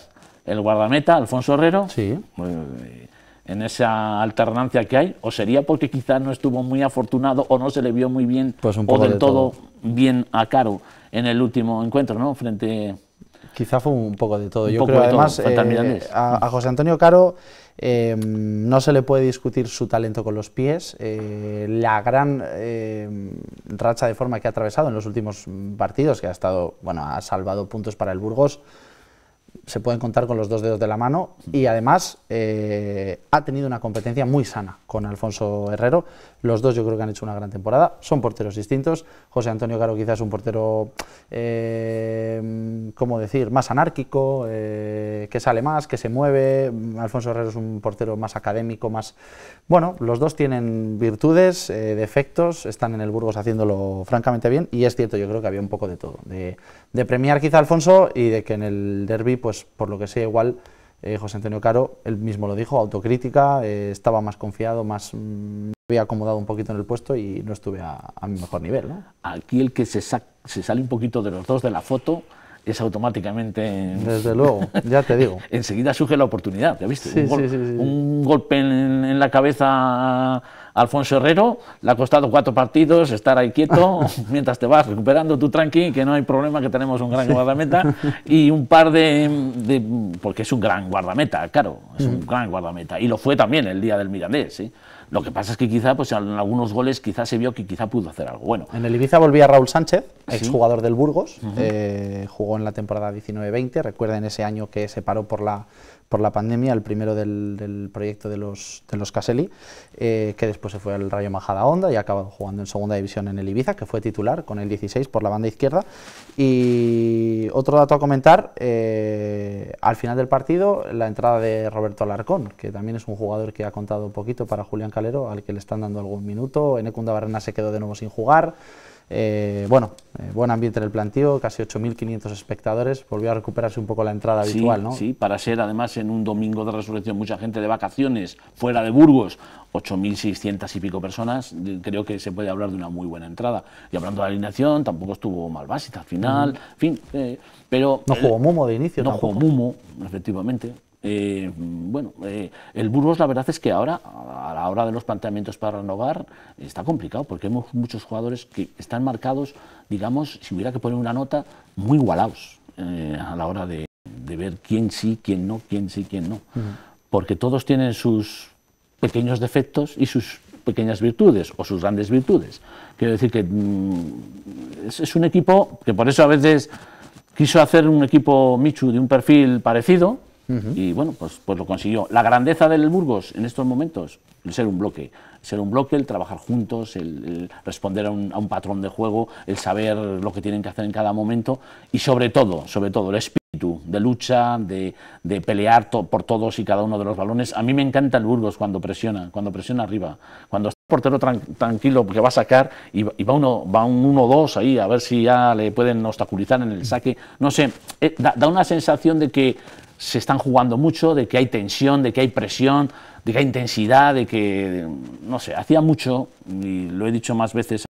el guardameta, Alfonso Herrero. Sí. Eh, en esa alternancia que hay, o sería porque quizás no estuvo muy afortunado o no se le vio muy bien pues o del todo, bien a Caro en el último encuentro, ¿no? Frente Quizá fue un poco de todo. Yo creo además eh, a, José Antonio Caro eh, no se le puede discutir su talento con los pies, eh, la gran racha de forma que ha atravesado en los últimos partidos, que ha estado, bueno, ha salvado puntos para el Burgos se pueden contar con los dos dedos de la mano y además eh, ha tenido una competencia muy sana con Alfonso Herrero, los dos yo creo que han hecho una gran temporada. Son porteros distintos. José Antonio Caro quizás es un portero, eh, ¿cómo decir?, más anárquico, eh, que sale más, que se mueve. Alfonso Herrero es un portero más académico, más... Bueno, los dos tienen virtudes, eh, defectos, están en el Burgos haciéndolo francamente bien y es cierto, yo creo que había un poco de todo. De, premiar quizá a Alfonso y de que en el derby, pues por lo que sea igual... José Antonio Caro, él mismo lo dijo, autocrítica, estaba más confiado, más... Mm, había acomodado un poquito en el puesto y no estuve a, mi mejor nivel. ¿no? Aquí el que se, se sale un poquito de los dos de la foto es automáticamente... Desde luego, ya te digo. Enseguida surge la oportunidad, ¿ya viste? un, un, golpe en, la cabeza a Alfonso Herrero, le ha costado cuatro partidos estar ahí quieto, mientras te vas recuperando tu tranqui, que no hay problema, que tenemos un gran guardameta, y un par de, porque es un gran guardameta, claro, es un mm. gran guardameta, y lo fue también el día del Mirandés, ¿sí? ¿eh? Lo que pasa es que quizá pues, en algunos goles quizá se vio que quizá pudo hacer algo. Bueno. En el Ibiza volvía Raúl Sánchez, exjugador del Burgos, eh, jugó en la temporada 19-20, recuerden ese año que se paró por la por la pandemia, el primero del, proyecto de los, de Caselli, eh, que después se fue al Rayo Majada Onda y acabó jugando en segunda división en el Ibiza, que fue titular con el 16 por la banda izquierda. Y otro dato a comentar, eh, al final del partido, la entrada de Roberto Alarcón, que también es un jugador que ha contado un poquito para Julián Calero, al que le están dando algún minuto. en Ecunda Barrena se quedó de nuevo sin jugar. Eh, bueno, eh, buen ambiente en el plantío, casi 8.500 espectadores, volvió a recuperarse un poco la entrada habitual, ¿no? Sí, para ser además en un domingo de resurrección mucha gente de vacaciones, fuera de Burgos, 8.600 y pico personas, creo que se puede hablar de una muy buena entrada. Y hablando de la alineación, tampoco estuvo mal al final, mm. fin, eh, pero... No jugó Mumo de inicio No tampoco. jugó Mumo, efectivamente, eh, bueno, eh, el Burgos la verdad es que ahora, a la hora de los planteamientos para renovar, está complicado porque hemos muchos jugadores que están marcados, digamos, si hubiera que poner una nota, muy igualados eh, a la hora de, ver quién sí, quién no, quién sí, quién no. Porque todos tienen sus pequeños defectos y sus pequeñas virtudes o sus grandes virtudes. Quiero decir que mm, es un equipo que por eso a veces quiso hacer un equipo Michu de un perfil parecido, y bueno, pues, pues lo consiguió. La grandeza del Burgos en estos momentos, el ser un bloque. Ser un bloque, el trabajar juntos, el, responder a un, a un, patrón de juego, el saber lo que tienen que hacer en cada momento y sobre todo, sobre todo, el espíritu de lucha, de, de pelear por todos y cada uno de los balones. A mí me encanta el Burgos cuando presiona, cuando presiona arriba, cuando está el portero tranquilo porque va a sacar y, va uno va un 1-2 ahí a ver si ya le pueden obstaculizar en el saque. No sé, eh, da una sensación de que se están jugando mucho, de que hay tensión, de que hay presión, de que hay intensidad, de que, no sé, hacía mucho, y lo he dicho más veces,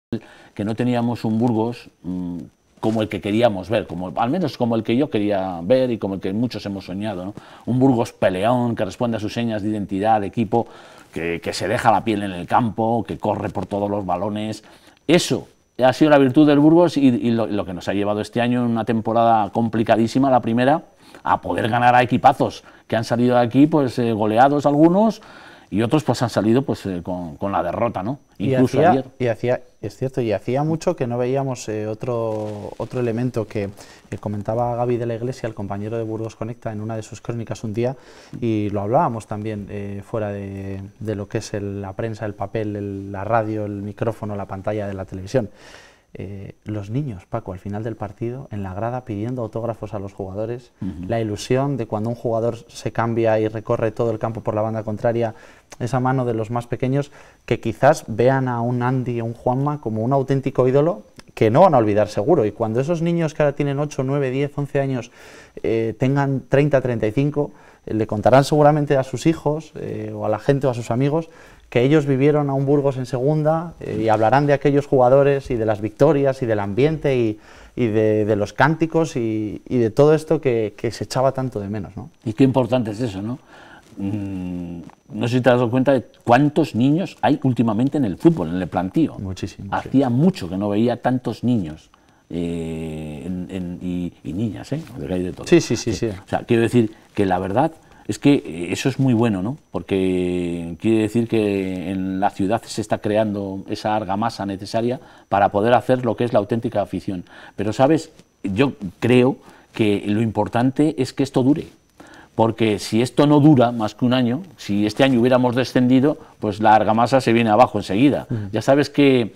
que no teníamos un Burgos mm, como el que queríamos ver, como, al menos como el que yo quería ver y como el que muchos hemos soñado. Un Burgos peleón que responde a sus señas de identidad, de equipo, que, se deja la piel en el campo, que corre por todos los balones. Eso ha sido la virtud del Burgos y, lo, lo que nos ha llevado este año en una temporada complicadísima, la primera, a poder ganar a equipazos que han salido de aquí pues eh, goleados algunos y otros pues han salido pues eh, con, la derrota, ¿no? y hacía, es cierto, y hacía mucho que no veíamos eh, otro, otro elemento que, comentaba Gaby de la Iglesia, el compañero de Burgos Conecta, en una de sus crónicas un día, y lo hablábamos también fuera de, lo que es la prensa, el papel, la radio, el micrófono, la pantalla de la televisión. Eh, los niños, Paco, al final del partido, en la grada pidiendo autógrafos a los jugadores, la ilusión de cuando un jugador se cambia y recorre todo el campo por la banda contraria, esa mano de los más pequeños, que quizás vean a un Andy, a un Juanma como un auténtico ídolo que no van a olvidar seguro. Y cuando esos niños que ahora tienen 8, 9, 10, 11 años eh, tengan 30, 35, le contarán seguramente a sus hijos eh, o a la gente o a sus amigos que ellos vivieron a un Burgos en segunda eh, y hablarán de aquellos jugadores y de las victorias y del ambiente y, de, los cánticos y, de todo esto que, se echaba tanto de menos. ¿no? Y qué importante es eso, ¿no? Mm, no sé si te has dado cuenta de cuántos niños hay últimamente en el fútbol, en el plantío. Muchísimo. Hacía mucho que no veía tantos niños eh, y, niñas, ¿eh? Sí, sí, sí, sí. quiero decir que la verdad es que eso es muy bueno, ¿no? Porque quiere decir que en la ciudad se está creando esa argamasa necesaria para poder hacer lo que es la auténtica afición. Pero, ¿sabes? Yo creo que lo importante es que esto dure. Porque si esto no dura más que un año, si este año hubiéramos descendido, pues la argamasa se viene abajo enseguida. Mm. Ya sabes que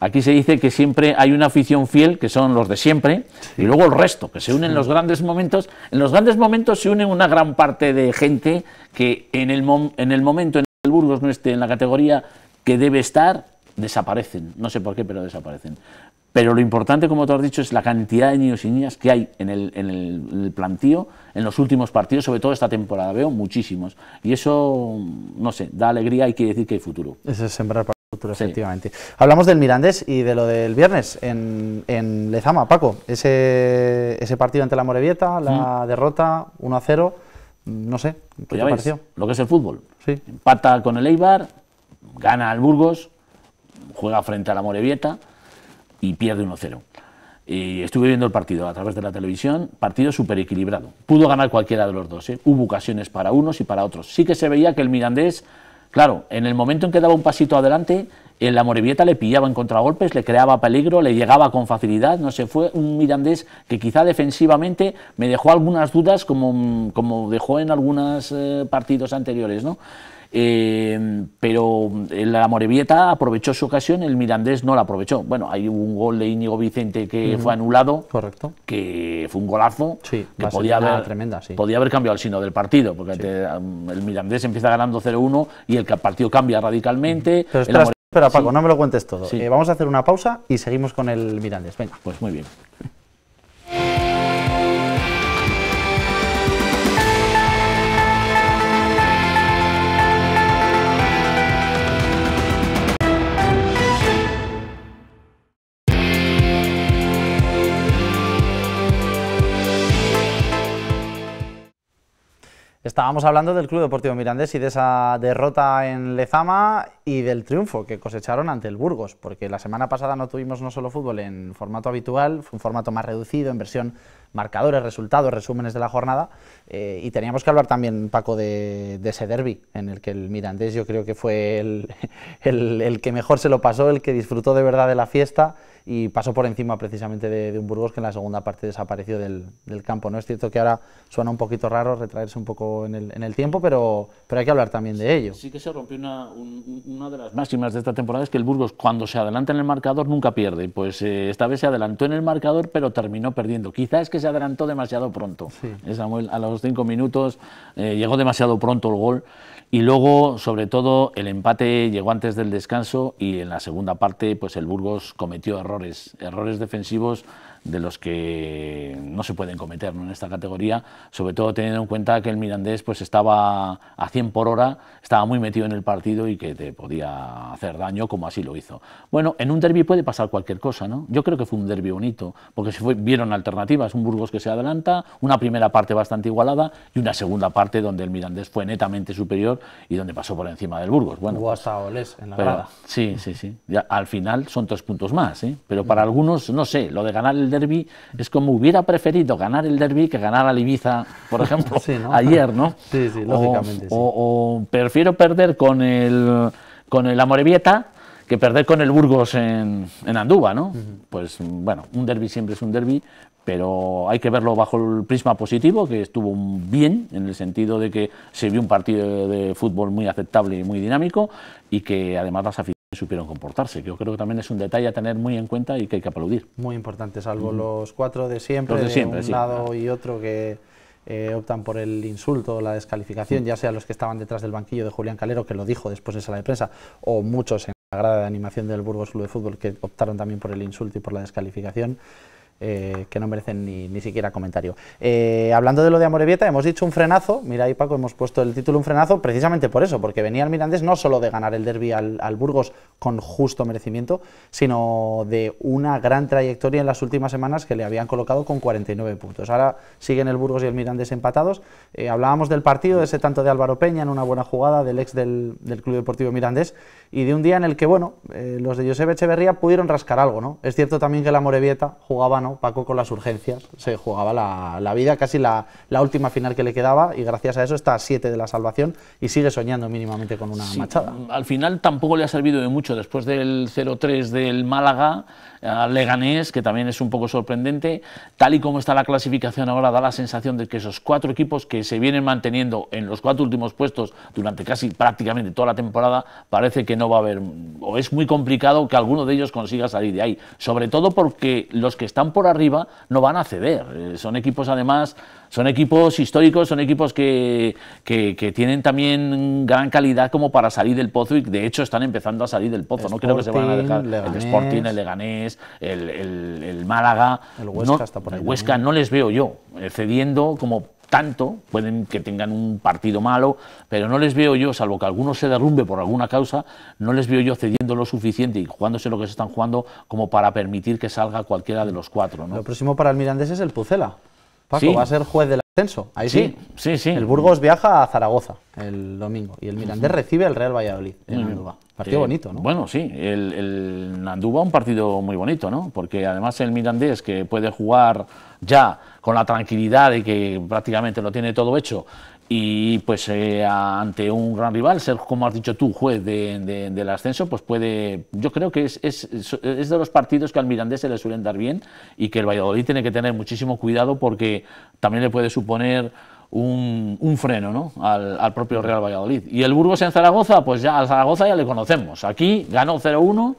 Aquí se dice que siempre hay una afición fiel, que son los de siempre, y luego el resto, que se unen en los grandes momentos. En los grandes momentos se une una gran parte de gente que en el, en el momento en el Burgos no esté en la categoría que debe estar, desaparecen. No sé por qué, pero desaparecen. Pero lo importante, como tú has dicho, es la cantidad de niños y niñas que hay en el, en el, plantío, en los últimos partidos, sobre todo esta temporada. Veo muchísimos. Y eso, no sé, da alegría y quiere decir que hay futuro. Ese es sembrar efectivamente. Hablamos del Mirandés y de lo del viernes en, en Lezama, Paco. Ese, ese partido ante la Morevieta, la derrota 1-0, no sé, ¿qué pues te pareció? Lo que es el fútbol. Empata con el Eibar, gana al Burgos, juega frente a la Morevieta y pierde 1-0. Y estuve viendo el partido a través de la televisión, partido súper equilibrado. Pudo ganar cualquiera de los dos, ¿eh? hubo ocasiones para unos y para otros. Sí que se veía que el Mirandés Claro, en el momento en que daba un pasito adelante, en la le pillaba en contragolpes, le creaba peligro, le llegaba con facilidad, no sé, fue un mirandés que quizá defensivamente me dejó algunas dudas como, dejó en algunos eh, partidos anteriores, ¿no? Eh, pero eh, la Morevieta aprovechó su ocasión, el Mirandés no la aprovechó. Bueno, hay un gol de Íñigo Vicente que fue anulado, correcto, que fue un golazo, que podía haber, tremenda, podía haber cambiado el signo del partido, porque um, el Mirandés empieza ganando 0-1 y el partido cambia radicalmente. Pero espera, Paco, no me lo cuentes todo. Eh, vamos a hacer una pausa y seguimos con el Mirandés. Venga. Pues muy bien. Estábamos hablando del Club Deportivo Mirandés y de esa derrota en Lezama y del triunfo que cosecharon ante el Burgos, porque la semana pasada no tuvimos no solo fútbol en formato habitual, fue un formato más reducido, en versión marcadores, resultados, resúmenes de la jornada, eh, y teníamos que hablar también, Paco, de, ese derby, en el que el Mirandés yo creo que fue el, el, que mejor se lo pasó, el que disfrutó de verdad de la fiesta y pasó por encima precisamente de, de un Burgos que en la segunda parte desapareció del, del, campo. ¿no? Es cierto que ahora suena un poquito raro retraerse un poco en el, en el tiempo, pero, pero hay que hablar también de ello. Sí, que se rompió una, una, de las máximas de esta temporada, es que el Burgos cuando se adelanta en el marcador nunca pierde. Pues eh, esta vez se adelantó en el marcador, pero terminó perdiendo. Quizás es que se adelantó demasiado pronto, sí. Eh, Samuel, a los cinco minutos, eh, llegó demasiado pronto el gol. Y luego, sobre todo, el empate llegó antes del descanso y en la segunda parte, pues el Burgos cometió errores, errores defensivos de los que no se pueden cometer ¿no? en esta categoría, sobre todo teniendo en cuenta que el Mirandés pues, estaba a 100 por hora, estaba muy metido en el partido y que te podía hacer daño, como así lo hizo. Bueno, en un derby puede pasar cualquier cosa, ¿no? Yo creo que fue un derby bonito, porque se vieron alternativas, un Burgos que se adelanta, una primera parte bastante igualada y una segunda parte donde el Mirandés fue netamente superior y donde pasó por encima del Burgos. Bueno, Hubo pues, hasta en la grada. Sí, sí, sí. al final son tres puntos más, ¿eh? pero para algunos, no sé, lo de ganar el derby es como hubiera preferido ganar el derby que ganar al Ibiza, por ejemplo, ayer, ¿no? Sí, sí, lógicamente. O, prefiero perder con el, con el Amorebieta que perder con el Burgos en, en Andúba, ¿no? Pues bueno, un derby siempre es un derby, pero hay que verlo bajo el prisma positivo, que estuvo bien en el sentido de que se vio un partido de fútbol muy aceptable y muy dinámico y que además las aficiones supieron comportarse. Yo creo que también es un detalle a tener muy en cuenta y que hay que aplaudir. Muy importante, salvo los cuatro de siempre, de, un lado y ah. otro que eh, optan por el insulto o la descalificación, ya sea los que estaban detrás del banquillo de Julián Calero, que lo dijo después en sala de prensa, o muchos en la grada de animación del Burgos Club de Fútbol que optaron también por el insulto y por la descalificación. Eh, que no merecen ni, siquiera comentario. Eh, hablando de lo de Amorebieta, hemos dicho un frenazo, mira ahí Paco, hemos puesto el título un frenazo precisamente por eso, porque venía el Mirandés no solo de ganar el derby al, Burgos con justo merecimiento, sino de una gran trayectoria en las últimas semanas que le habían colocado con 49 puntos. Ahora siguen el Burgos y el Mirandés empatados. Eh, hablábamos del partido, de ese tanto de Álvaro Peña en una buena jugada del ex del, Club Deportivo Mirandés y de un día en el que, bueno, los de Josep Echeverría pudieron rascar algo, ¿no? Es cierto también que la Amorebieta jugaba Paco con las urgencias se jugaba la, vida, casi la, última final que le quedaba y gracias a eso está a 7 de la salvación y sigue soñando mínimamente con una machada. Al final tampoco le ha servido de mucho, después del 0-3 del Málaga Leganés, que también es un poco sorprendente. Tal y como está la clasificación ahora, da la sensación de que esos cuatro equipos que se vienen manteniendo en los cuatro últimos puestos durante casi prácticamente toda la temporada, parece que no va a haber, o es muy complicado que alguno de ellos consiga salir de ahí. Sobre todo porque los que están por arriba no van a ceder. Eh, son equipos, además, son equipos históricos, son equipos que, que, tienen también gran calidad como para salir del pozo y de hecho están empezando a salir del pozo. no creo que se van a dejar el Sporting, el Leganés, el, Málaga. El Huesca está por ahí El Huesca no les veo yo eh, cediendo como tanto, pueden que tengan un partido malo, pero no les veo yo, salvo que alguno se derrumbe por alguna causa, no les veo yo cediendo lo suficiente y jugándose lo que se están jugando como para permitir que salga cualquiera de los cuatro. ¿no? Lo próximo para el Mirandés es el Pucela. Paco, va a ser juez del ascenso. Ahí sí. Sí, sí. El Burgos viaja a Zaragoza el domingo y el Mirandés recibe al Real Valladolid en Andúba. Partido eh, bonito, ¿no? Bueno, sí. El, el un partido muy bonito, ¿no? Porque además el Mirandés que puede jugar ya con la tranquilidad de que prácticamente lo tiene todo hecho y pues eh, ante un gran rival, ser como has dicho tú, juez del ascenso, pues puede, yo creo que es, es, de los partidos que al Mirandés se le suelen dar bien y que el Valladolid tiene que tener muchísimo cuidado porque también le puede suponer un, un freno ¿no? al, al, propio Real Valladolid. Y el Burgos en Zaragoza, pues ya al Zaragoza ya le conocemos, aquí ganó 0-1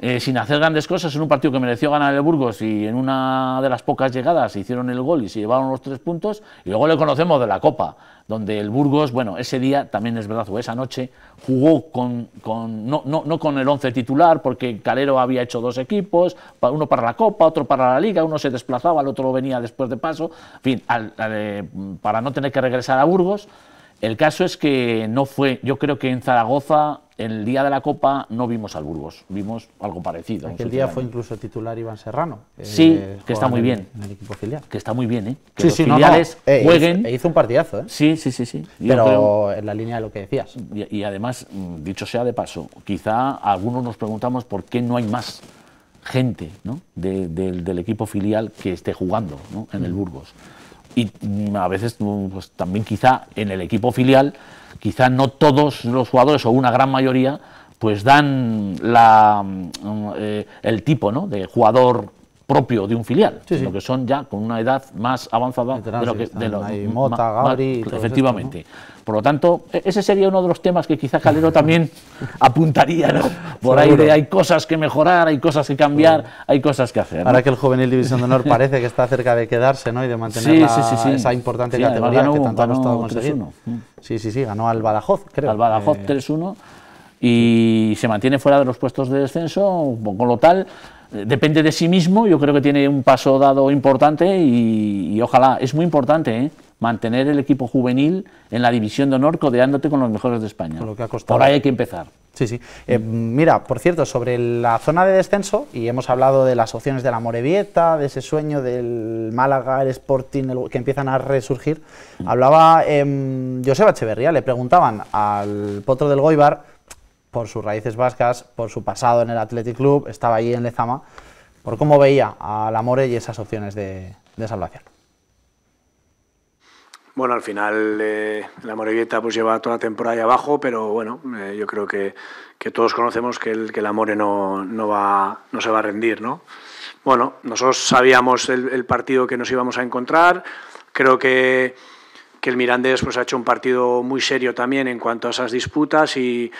eh, sin hacer grandes cosas, en un partido que mereció ganar el Burgos y en una de las pocas llegadas hicieron el gol y se llevaron los tres puntos, y luego le conocemos de la Copa, donde el Burgos, bueno, ese día también es verdad, o esa noche, jugó con, con no, no, no, con el once titular, porque Calero había hecho dos equipos, uno para la Copa, otro para la Liga, uno se desplazaba, el otro venía después de paso, en fin, eh, para no tener que regresar a Burgos, el caso es que no fue, yo creo que en Zaragoza, el día de la Copa, no vimos al Burgos, vimos algo parecido. el día fue incluso titular Iván Serrano. Eh, sí, que está muy bien. En el equipo filial. Que está muy bien, ¿eh? Que los filiales eh, jueguen. E hizo, un partidazo, ¿eh? Sí, sí, sí. sí. Pero en la línea de lo que decías. Y, además, mm, dicho sea de paso, quizá algunos nos preguntamos por qué no hay más gente ¿no? del equipo filial que esté jugando en el Burgos y mm, a veces mm, pues, también quizá en el equipo filial, quizá no todos los jugadores o una gran mayoría pues dan la, mm, eh, el tipo ¿no? de jugador propio de un filial, sino que son ya con una edad más avanzada de lo que... de lo, Mota, efectivamente. Por lo tanto, e-, ese sería uno de los temas que quizá Calero también apuntaría, ¿no? Por aire, ahí hay cosas que mejorar, hay cosas que cambiar, hay cosas que hacer. Ahora que el Juvenil División de Honor parece que está cerca de quedarse, ¿no? Y de mantener esa importante categoría que tanto ha costado conseguir. Mm. Sí, sí, sí, ganó al Badajoz, creo. Al Badajoz 3-1 eh, y se mantiene fuera de los puestos de descenso, con lo tal depende de sí mismo, yo creo que tiene un paso dado importante y, ojalá, es muy importante ¿eh? mantener el equipo juvenil en la división de honor codeándote con los mejores de España. Lo que ha Por ahí hay que empezar. Sí, sí. Eh, mira, por cierto, sobre la zona de descenso, y hemos hablado de las opciones de la Morevieta, de ese sueño del Málaga, el Sporting, que empiezan a resurgir, mm. hablaba eh, Joseba le preguntaban al potro del Goibar por sus raíces vascas, por su pasado en el Athletic Club, estaba allí en Lezama, por cómo veía al Amore y esas opciones de, salvación. Bueno, al final eh, la Morevieta pues lleva toda la temporada ahí abajo, pero bueno, eh, yo creo que, todos conocemos que el, que Amore no, va, no se va a rendir, ¿no? Bueno, nosotros sabíamos el partido que nos íbamos a encontrar, creo que que el Mirandés pues, ha hecho un partido muy serio también en cuanto a esas disputas y,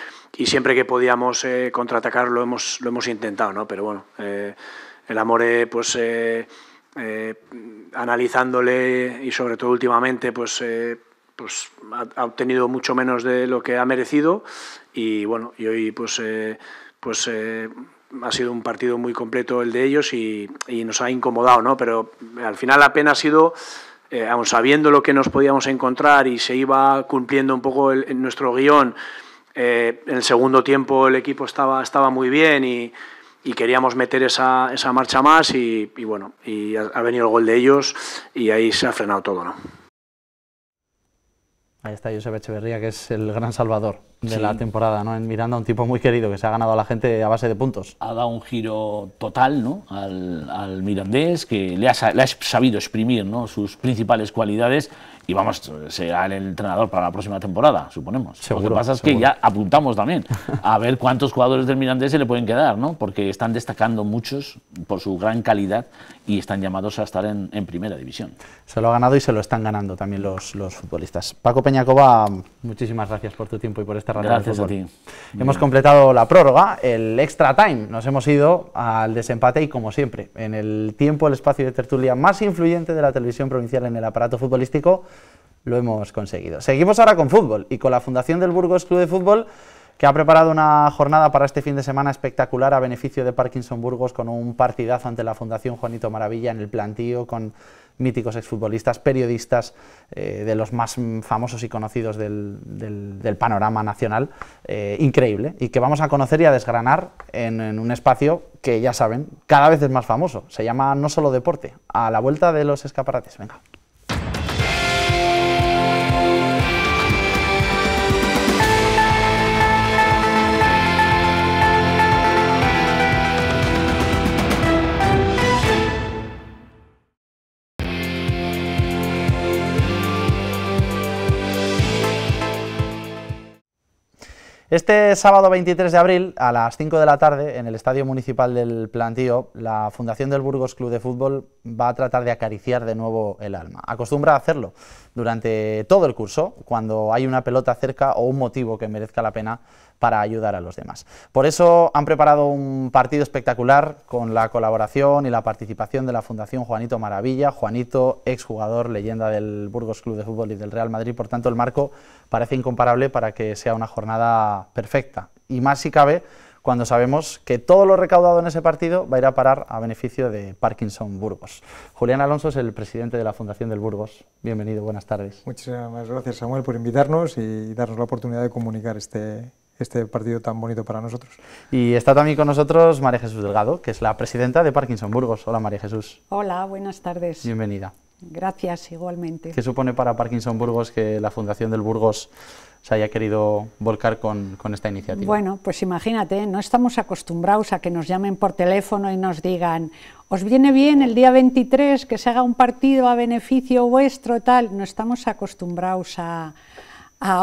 siempre que podíamos eh, contraatacar lo hemos, lo hemos intentado, ¿no? Pero bueno, eh, el Amore, pues eh, analizándole y sobre todo últimamente, pues, pues ha, obtenido mucho menos de lo que ha merecido y bueno, y hoy pues, pues ha sido un partido muy completo el de ellos y, nos ha incomodado, ¿no? Pero al final apenas ha sido eh, aun sabiendo lo que nos podíamos encontrar y se iba cumpliendo un poco nuestro guión, eh, en el segundo tiempo el equipo estaba, estaba muy bien y, queríamos meter esa, esa marcha más y, bueno, y ha, ha, venido el gol de ellos y ahí se ha frenado todo, ¿no? Ahí está Josep Echeverría, que es el gran salvador de la temporada, ¿no? En Miranda, un tipo muy querido, que se ha ganado a la gente a base de puntos. Ha dado un giro total, ¿no? Al, mirandés, que le ha, sabido exprimir, ¿no? Sus principales cualidades y vamos, será el entrenador para la próxima temporada, suponemos. Lo que pasa es que ya apuntamos también a ver cuántos jugadores del Mirandés se le pueden quedar, ¿no? Porque están destacando muchos por su gran calidad y están llamados a estar en, primera división. Se lo ha ganado y se lo están ganando también los, los futbolistas. Paco Peñacoba, muchísimas gracias por tu tiempo y por esta rata Gracias a ti. Hemos completado la prórroga, el extra time. Nos hemos ido al desempate y, como siempre, en el tiempo, el espacio de tertulia más influyente de la televisión provincial en el aparato futbolístico lo hemos conseguido. Seguimos ahora con fútbol y con la Fundación del Burgos Club de Fútbol que ha preparado una jornada para este fin de semana espectacular a beneficio de Parkinson Burgos con un partidazo ante la Fundación Juanito Maravilla en el plantío con míticos exfutbolistas, periodistas eh, de los más famosos y conocidos del, panorama nacional, eh, increíble, y que vamos a conocer y a desgranar en un espacio que ya saben, cada vez es más famoso, se llama No Solo Deporte, a la vuelta de los escaparates, venga. Este sábado 23 de abril, a las 5 de la tarde, en el Estadio Municipal del Plantío, la Fundación del Burgos Club de Fútbol va a tratar de acariciar de nuevo el alma. Acostumbra a hacerlo durante todo el curso cuando hay una pelota cerca o un motivo que merezca la pena para ayudar a los demás. Por eso han preparado un partido espectacular con la colaboración y la participación de la Fundación Juanito Maravilla, Juanito, exjugador, leyenda del Burgos Club de Fútbol y del Real Madrid, por tanto el marco parece incomparable para que sea una jornada perfecta. Y más si cabe, cuando sabemos que todo lo recaudado en ese partido va a ir a parar a beneficio de Parkinson Burgos. Julián Alonso es el presidente de la Fundación del Burgos. Bienvenido, buenas tardes. Muchísimas gracias, Samuel, por invitarnos y darnos la oportunidad de comunicar este, este partido tan bonito para nosotros. Y está también con nosotros María Jesús Delgado, que es la presidenta de Parkinson Burgos. Hola María Jesús. Hola, buenas tardes. Bienvenida. Gracias, igualmente. ¿Qué supone para Parkinson Burgos que la Fundación del Burgos se haya querido volcar con, esta iniciativa? Bueno, pues imagínate, ¿eh? no estamos acostumbrados a que nos llamen por teléfono y nos digan, os viene bien el día 23 que se haga un partido a beneficio vuestro, tal. No estamos acostumbrados a,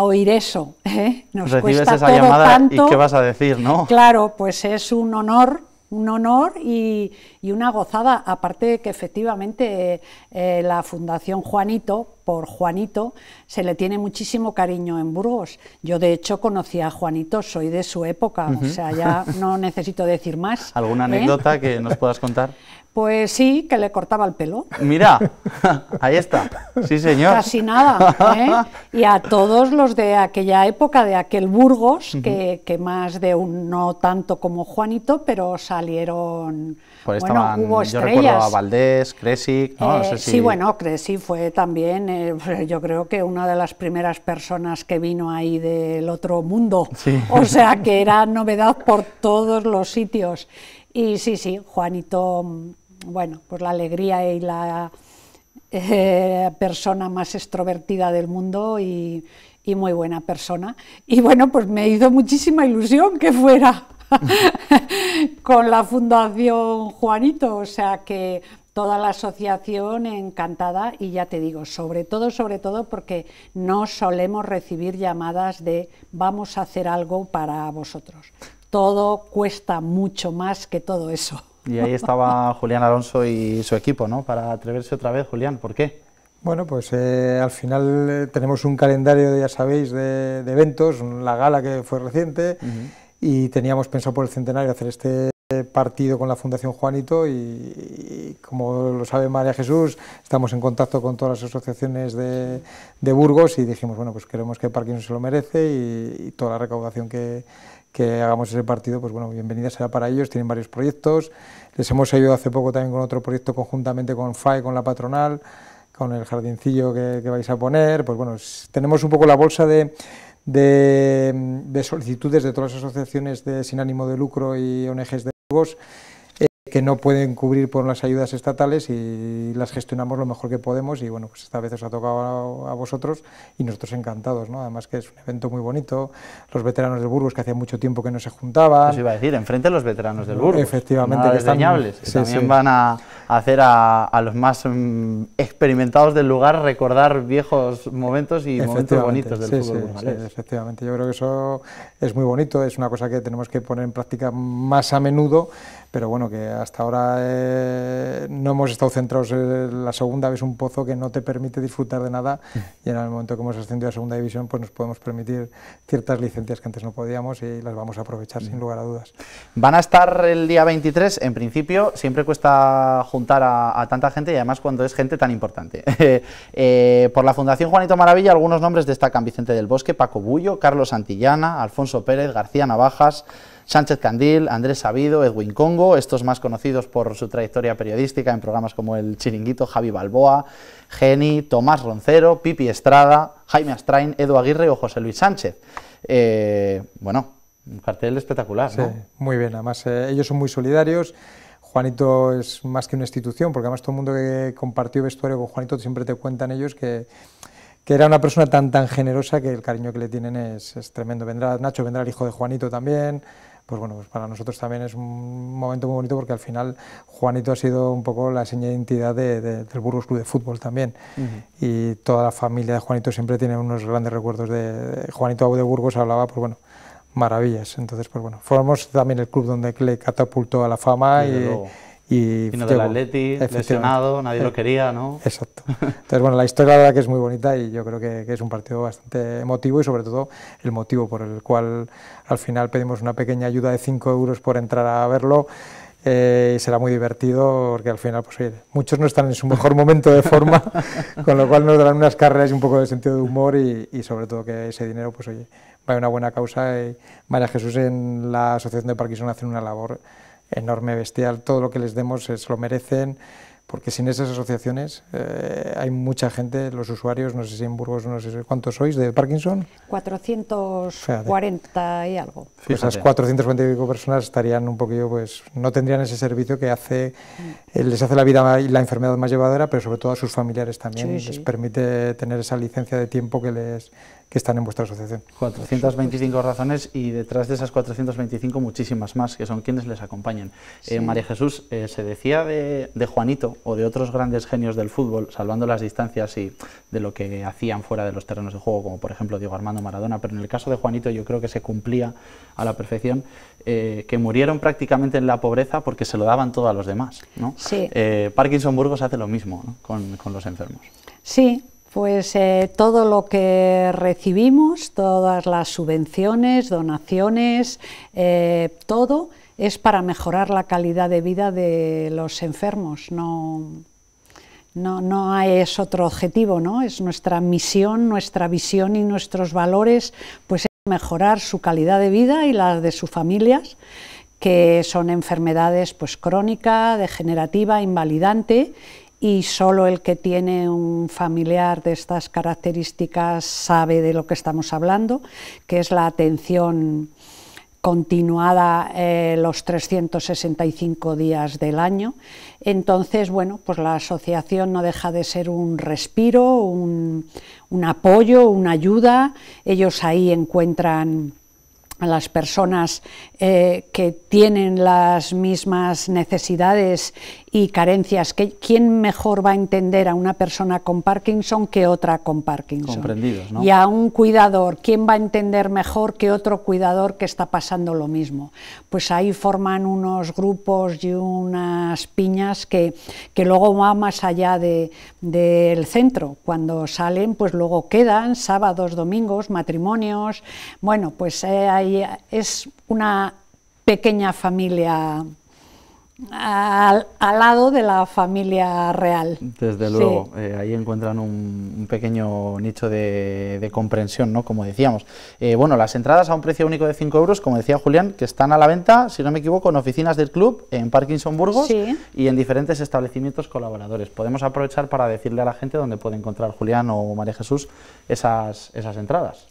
oír eso. ¿eh? Recibes esa llamada y qué vas a decir, ¿no? Claro, pues es un honor un honor y, una gozada, aparte de que efectivamente eh, eh, la Fundación Juanito por Juanito, se le tiene muchísimo cariño en Burgos. Yo de hecho conocí a Juanito, soy de su época, o sea, ya no necesito decir más. ¿Alguna ¿eh? anécdota que nos puedas contar? Pues sí, que le cortaba el pelo. Mira, ahí está. Sí, señor. Casi nada. ¿eh? Y a todos los de aquella época, de aquel Burgos, que, más de un, no tanto como Juanito, pero salieron. Pues bueno, estaban, Yo recuerdo a Valdés, Cresic. sé eh, si... Sí, bueno, Cresic fue también yo creo que una de las primeras personas que vino ahí del otro mundo, o sea que era novedad por todos los sitios. Y sí, sí, Juanito, bueno, pues la alegría y la eh, persona más extrovertida del mundo y, y muy buena persona. Y bueno, pues me hizo muchísima ilusión que fuera. con la Fundación Juanito, o sea que toda la asociación encantada y ya te digo, sobre todo, sobre todo porque no solemos recibir llamadas de vamos a hacer algo para vosotros. Todo cuesta mucho más que todo eso. Y ahí estaba Julián Alonso y su equipo, ¿no? Para atreverse otra vez, Julián, ¿por qué? Bueno, pues eh, al final eh, tenemos un calendario, ya sabéis, de, eventos, la gala que fue reciente, y teníamos pensado por el centenario hacer este partido con la Fundación Juanito y, como lo sabe María Jesús, estamos en contacto con todas las asociaciones de, Burgos y dijimos, bueno, pues queremos que el no se lo merece y, toda la recaudación que, que hagamos ese partido, pues bueno, bienvenida será para ellos, tienen varios proyectos, les hemos ayudado hace poco también con otro proyecto conjuntamente con FAE, con la patronal, con el jardincillo que, vais a poner, pues bueno, tenemos un poco la bolsa de, solicitudes de todas las asociaciones de, sin ánimo de lucro y ONGs de luego que no pueden cubrir por las ayudas estatales y las gestionamos lo mejor que podemos y bueno, pues esta vez os ha tocado a, vosotros y nosotros encantados, ¿no? Además que es un evento muy bonito, los veteranos del Burgos que hacía mucho tiempo que no se juntaban. Eso iba a decir, enfrente a los veteranos del Burgos. Efectivamente. Nada que están, también van a hacer a, los más mm, experimentados del lugar recordar viejos momentos y momentos bonitos del fútbol sí, efectivamente, yo creo que eso es muy bonito, es una cosa que tenemos que poner en práctica más a menudo pero bueno, que hasta ahora eh, no hemos estado centrados. En la segunda es un pozo que no te permite disfrutar de nada mm. y en el momento que hemos ascendido a segunda división, pues nos podemos permitir ciertas licencias que antes no podíamos y las vamos a aprovechar sin mm. lugar a dudas. Van a estar el día 23, en principio, siempre cuesta juntar a, tanta gente y además cuando es gente tan importante. Eh, por la Fundación Juanito Maravilla, algunos nombres destacan Vicente del Bosque, Paco Bullo, Carlos Santillana, Alfonso Pérez, García Navajas. Sánchez Candil, Andrés Sabido, Edwin Congo, estos más conocidos por su trayectoria periodística en programas como El Chiringuito, Javi Balboa, Geni, Tomás Roncero, Pipi Estrada, Jaime Astrain, Edu Aguirre o José Luis Sánchez. Eh, bueno, un cartel espectacular, Muy bien, además eh, ellos son muy solidarios. Juanito es más que una institución, porque además todo el mundo que compartió vestuario con Juanito siempre te cuentan ellos que, era una persona tan tan generosa que el cariño que le tienen es, es tremendo. Vendrá Nacho, vendrá el hijo de Juanito también pues bueno, pues para nosotros también es un momento muy bonito porque al final Juanito ha sido un poco la señal de identidad del Burgos Club de Fútbol también. Y toda la familia de Juanito siempre tiene unos grandes recuerdos de, Juanito de Burgos hablaba, pues bueno, maravillas. Entonces, pues bueno, formamos también el club donde le catapultó a la fama y, y Vino del Atleti, lesionado, nadie lo quería, ¿no? Exacto. Entonces, bueno, la historia la verdad que es muy bonita y yo creo que, es un partido bastante emotivo y sobre todo el motivo por el cual al final pedimos una pequeña ayuda de 5 euros por entrar a verlo. Eh, será muy divertido porque al final, pues oye, muchos no están en su mejor momento de forma, con lo cual nos darán unas carreras y un poco de sentido de humor y, sobre todo que ese dinero, pues oye, va a una buena causa y María Jesús en la Asociación de Parkinson hacen una labor enorme, bestial, todo lo que les demos es, lo merecen, porque sin esas asociaciones eh, hay mucha gente, los usuarios, no sé si en Burgos, no sé cuántos sois de Parkinson. 440 y algo. Pues esas 440 y personas estarían un poquito pues no tendrían ese servicio que hace, eh, les hace la vida y la enfermedad más llevadera, pero sobre todo a sus familiares también, les permite tener esa licencia de tiempo que les, que están en vuestra asociación. 425 razones y detrás de esas 425 muchísimas más, que son quienes les acompañan. Eh, María Jesús, eh, se decía de, Juanito o de otros grandes genios del fútbol, salvando las distancias y de lo que hacían fuera de los terrenos de juego, como por ejemplo Diego Armando Maradona, pero en el caso de Juanito yo creo que se cumplía a la perfección, eh, que murieron prácticamente en la pobreza porque se lo daban todo a los demás. Sí. Parkinson Burgos hace lo mismo con, con los enfermos. Sí, pues eh, todo lo que recibimos, todas las subvenciones, donaciones, eh, todo es para mejorar la calidad de vida de los enfermos. No, no, es otro objetivo, ¿no? Es nuestra misión, nuestra visión y nuestros valores, pues es mejorar su calidad de vida y la de sus familias que son enfermedades pues, crónica, degenerativa, invalidante y solo el que tiene un familiar de estas características sabe de lo que estamos hablando, que es la atención continuada eh, los 365 días del año. Entonces, bueno, pues la asociación no deja de ser un respiro, un apoyo, una ayuda. Ellos ahí encuentran a las personas eh, que tienen las mismas necesidades y carencias. ¿Quién mejor va a entender a una persona con Parkinson que otra con Parkinson? Comprendidos, ¿no? Y a un cuidador, ¿quién va a entender mejor que otro cuidador que está pasando lo mismo? Pues ahí forman unos grupos y unas piñas que, que luego va más allá del centro. Cuando salen, pues luego quedan sábados, domingos, matrimonios. Bueno, pues eh, hay es una pequeña familia al, lado de la familia real. Desde luego, eh, ahí encuentran un, pequeño nicho de, comprensión, ¿no? como decíamos. Eh, bueno, las entradas a un precio único de 5 euros, como decía Julián, que están a la venta, si no me equivoco, en oficinas del club, en Parkinson Burgos y en diferentes establecimientos colaboradores. Podemos aprovechar para decirle a la gente dónde puede encontrar Julián o María Jesús esas, esas entradas.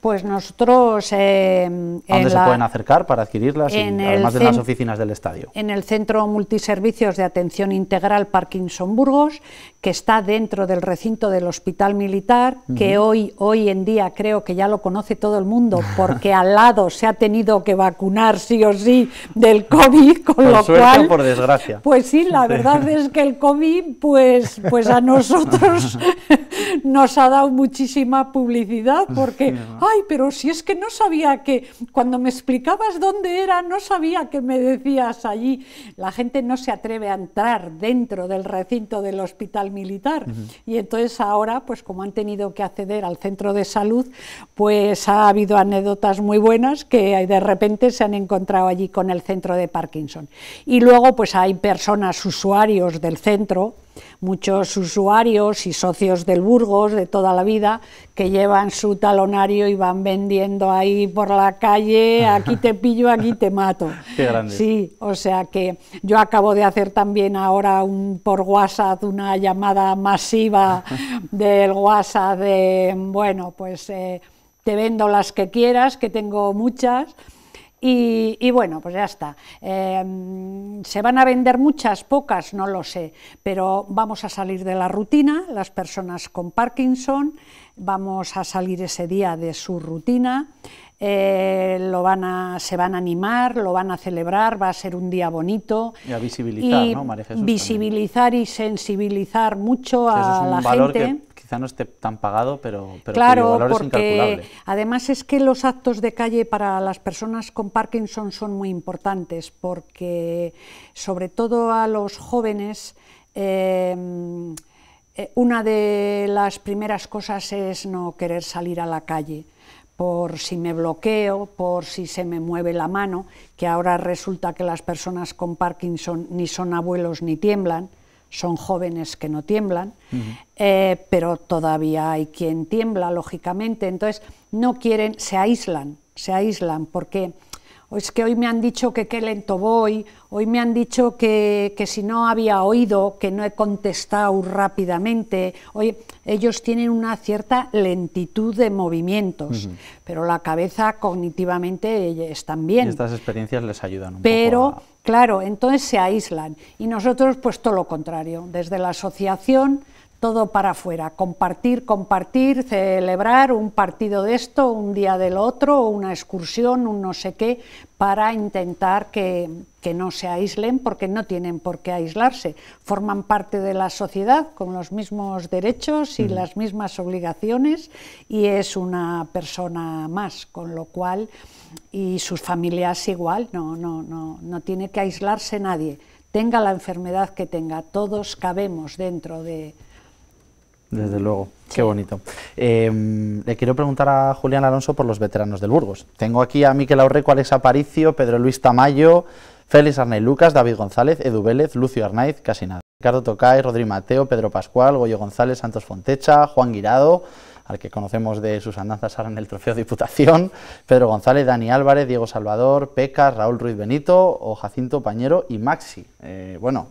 Pues nosotros... Eh, dónde se pueden acercar para adquirirlas, además de las oficinas del estadio? En el Centro Multiservicios de Atención Integral Parkinson Burgos, que está dentro del recinto del Hospital Militar, que hoy, hoy en día creo que ya lo conoce todo el mundo, porque al lado se ha tenido que vacunar sí o sí del COVID, con lo cual... por desgracia. Pues sí, la verdad es que el COVID, pues, pues a nosotros nos ha dado muchísima publicidad, porque, ay, pero si es que no sabía que, cuando me explicabas dónde era, no sabía que me decías allí. La gente no se atreve a entrar dentro del recinto del Hospital Militar militar. Y entonces ahora, pues como han tenido que acceder al centro de salud, pues ha habido anécdotas muy buenas que de repente se han encontrado allí con el centro de Parkinson. Y luego, pues hay personas, usuarios del centro, muchos usuarios y socios del Burgos de toda la vida que llevan su talonario y van vendiendo ahí por la calle, aquí te pillo, aquí te mato. Sí, o sea que yo acabo de hacer también ahora un, por WhatsApp una llamada masiva del WhatsApp de, bueno, pues eh, te vendo las que quieras, que tengo muchas y, bueno, pues ya está. Em, ¿Se van a vender muchas, pocas? No lo sé, pero vamos a salir de la rutina, las personas con Parkinson, vamos a salir ese día de su rutina. Eh, lo van a, se van a animar, lo van a celebrar, va a ser un día bonito. Y a visibilizar, y ¿no, Visibilizar y sensibilizar mucho a la gente quizá no esté tan pagado, pero, pero claro, valor es incalculable. Además es que los actos de calle para las personas con Parkinson son muy importantes, porque sobre todo a los jóvenes... Em, eh, una de las primeras cosas es no querer salir a la calle por si me bloqueo, por si se me mueve la mano, que ahora resulta que las personas con Parkinson ni son abuelos ni tiemblan son jóvenes que no tiemblan, eh, pero todavía hay quien tiembla, lógicamente. Entonces, no quieren, se aíslan, se aíslan, porque es que hoy me han dicho que qué lento voy, hoy me han dicho que, si no había oído, que no he contestado rápidamente. Hoy, ellos tienen una cierta lentitud de movimientos, pero la cabeza cognitivamente eh, están bien. estas experiencias les ayudan un poco. Claro, entonces se aíslan y nosotros pues todo lo contrario, desde la asociación todo para afuera, compartir, compartir, celebrar un partido de esto, un día del otro, una excursión, un no sé qué, para intentar que, no se aíslen porque no tienen por qué aislarse. Forman parte de la sociedad con los mismos derechos y las mismas obligaciones y es una persona más, con lo cual y sus familias igual, no, no, no, no tiene que aislarse nadie, tenga la enfermedad que tenga, todos cabemos dentro de... Desde luego, qué bonito. Em, le quiero preguntar a Julián Alonso por los veteranos del Burgos. Tengo aquí a Miquel Aurreco, es Aparicio, Pedro Luis Tamayo, Félix Arnay Lucas, David González, Edu Vélez, Lucio Arnaiz, casi nada. Ricardo Tocay, Rodrigo Mateo, Pedro Pascual, Goyo González, Santos Fontecha, Juan Guirado, al que conocemos de sus andanzas ahora en el Trofeo de Diputación, Pedro González, Dani Álvarez, Diego Salvador, Peca, Raúl Ruiz Benito o Jacinto Pañero y Maxi. Eh, bueno,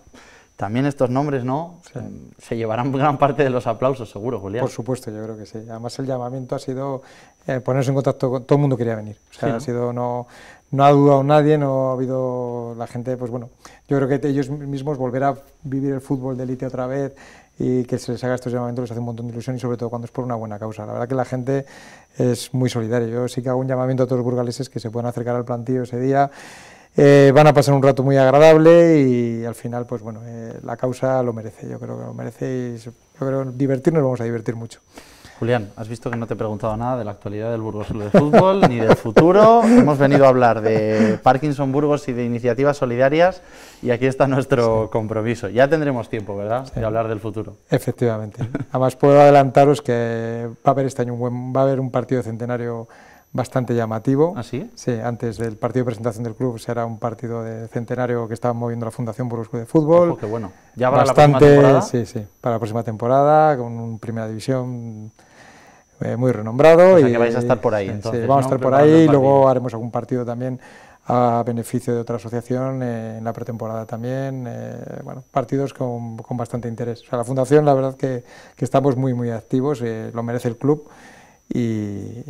también estos nombres, ¿no? Mm, se llevarán gran parte de los aplausos, seguro, Julián. Por supuesto, yo creo que sí. Además, el llamamiento ha sido eh, ponerse en contacto con todo el mundo quería venir. O sea, ha sido no, no ha dudado nadie, no ha habido la gente, pues bueno, yo creo que ellos mismos volver a vivir el fútbol de élite otra vez, y que se les haga estos llamamientos les hace un montón de ilusión y sobre todo cuando es por una buena causa. La verdad que la gente es muy solidaria. Yo sí que hago un llamamiento a todos los burgaleses que se puedan acercar al plantío ese día. Eh, van a pasar un rato muy agradable y al final, pues bueno, eh, la causa lo merece, yo creo que lo merece y yo creo divertirnos vamos a divertir mucho. Julián, has visto que no te he preguntado nada de la actualidad del Burgos Club de Fútbol ni del futuro. Hemos venido a hablar de Parkinson Burgos y de iniciativas solidarias y aquí está nuestro compromiso. Ya tendremos tiempo, ¿verdad?, de hablar del futuro. Efectivamente. Además, puedo adelantaros que va a haber este año un buen, va a haber un partido centenario bastante llamativo. ¿Así? ¿Ah, sí, antes del partido de presentación del club será un partido de centenario que estaba moviendo la Fundación Burgos Club de Fútbol. Que bueno. Ya para bastante, la próxima temporada. Sí, sí, para la próxima temporada, con primera división eh, muy renombrado. y, que vais a estar por ahí. vamos a estar por ahí y luego haremos algún partido también a beneficio de otra asociación eh, en la pretemporada también, eh, bueno, partidos con, con, bastante interés. la fundación, la verdad que, estamos muy, muy activos, lo merece el club y,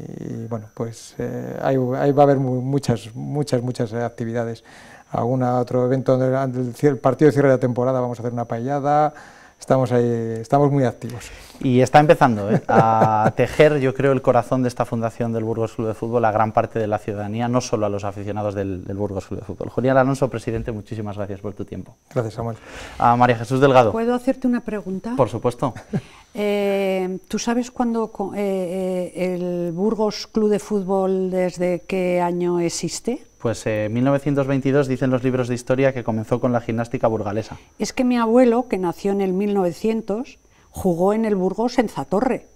bueno, pues ahí, va a haber muchas, muchas, muchas actividades. Algún otro evento, del partido de cierre de la temporada, vamos a hacer una paellada, estamos ahí, estamos muy activos. Y está empezando ¿eh? a tejer, yo creo, el corazón de esta fundación del Burgos Club de Fútbol a gran parte de la ciudadanía, no solo a los aficionados del, Burgos Club de Fútbol. Julián Alonso, presidente, muchísimas gracias por tu tiempo. Gracias, Samuel. A María Jesús Delgado. ¿Puedo hacerte una pregunta? Por supuesto. Eh, ¿Tú sabes cuándo eh, eh, el Burgos Club de Fútbol desde qué año existe? Pues en 1922 dicen los libros de historia que comenzó con la gimnástica burgalesa. Es que mi abuelo, que nació en el 1900, jugó en el Burgos en Zatorre,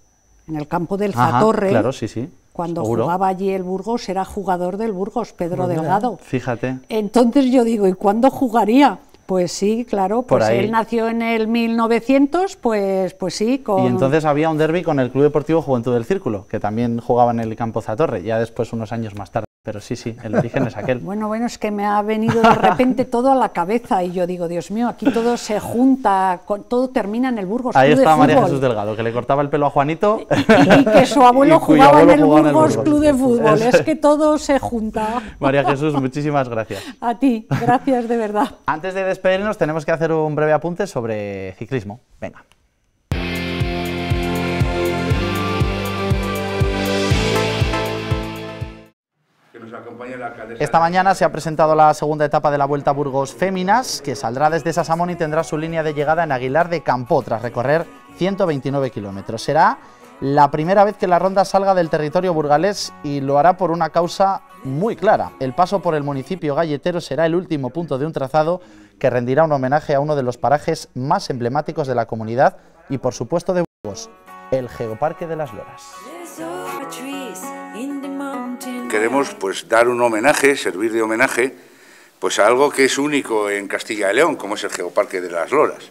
en el campo del Zatorre. Claro, sí, sí. Cuando jugaba allí el Burgos era jugador del Burgos, Pedro pues Delgado. Fíjate. Entonces yo digo, ¿y cuándo jugaría? Pues sí, claro, pues él nació en el 1900, pues, pues sí. Y entonces había un derby con el Club Deportivo Juventud del Círculo, que también jugaba en el Campo Zatorre, ya después, unos años más tarde. Pero sí, sí, el origen es aquel. Bueno, bueno, es que me ha venido de repente todo a la cabeza y yo digo, Dios mío, aquí todo se junta, todo termina en el Burgos. Ahí estaba María Jesús Delgado, que le cortaba el pelo a Juanito. Y, que su abuelo, jugaba, en el Burgos Club de Fútbol. Es que todo se junta. María Jesús, muchísimas gracias. A ti, gracias de verdad. Antes de despedirnos, tenemos que hacer un breve apunte sobre ciclismo. Venga. Esta mañana se ha presentado la segunda etapa de la Vuelta a Burgos Féminas, que saldrá desde Sasamón y tendrá su línea de llegada en Aguilar de Campó, tras recorrer 129 kilómetros. Será la primera vez que la ronda salga del territorio burgalés y lo hará por una causa muy clara. El paso por el municipio galletero será el último punto de un trazado que rendirá un homenaje a uno de los parajes más emblemáticos de la comunidad y por supuesto de Burgos, el Geoparque de las Loras queremos pues dar un homenaje, servir de homenaje, pues a algo que es único en Castilla y León, como es el Geoparque de las Loras.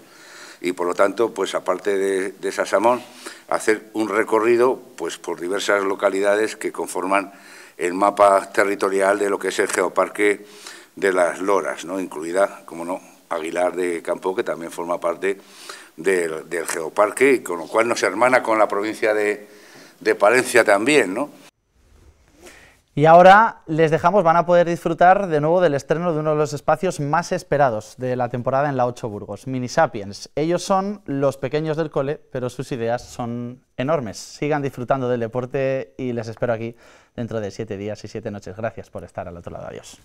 Y por lo tanto, pues aparte de, esa Sasamón, hacer un recorrido pues por diversas localidades que conforman el mapa territorial de lo que es el Geoparque de las Loras, ¿no? incluida, como no, Aguilar de Campo, que también forma parte del, geoparque, con lo cual nos hermana con la provincia de, de Palencia también, ¿no? Y ahora les dejamos, van a poder disfrutar de nuevo del estreno de uno de los espacios más esperados de la temporada en la 8 Burgos, Minisapiens. Ellos son los pequeños del cole, pero sus ideas son enormes. Sigan disfrutando del deporte y les espero aquí dentro de siete días y siete noches. Gracias por estar al otro lado. Adiós.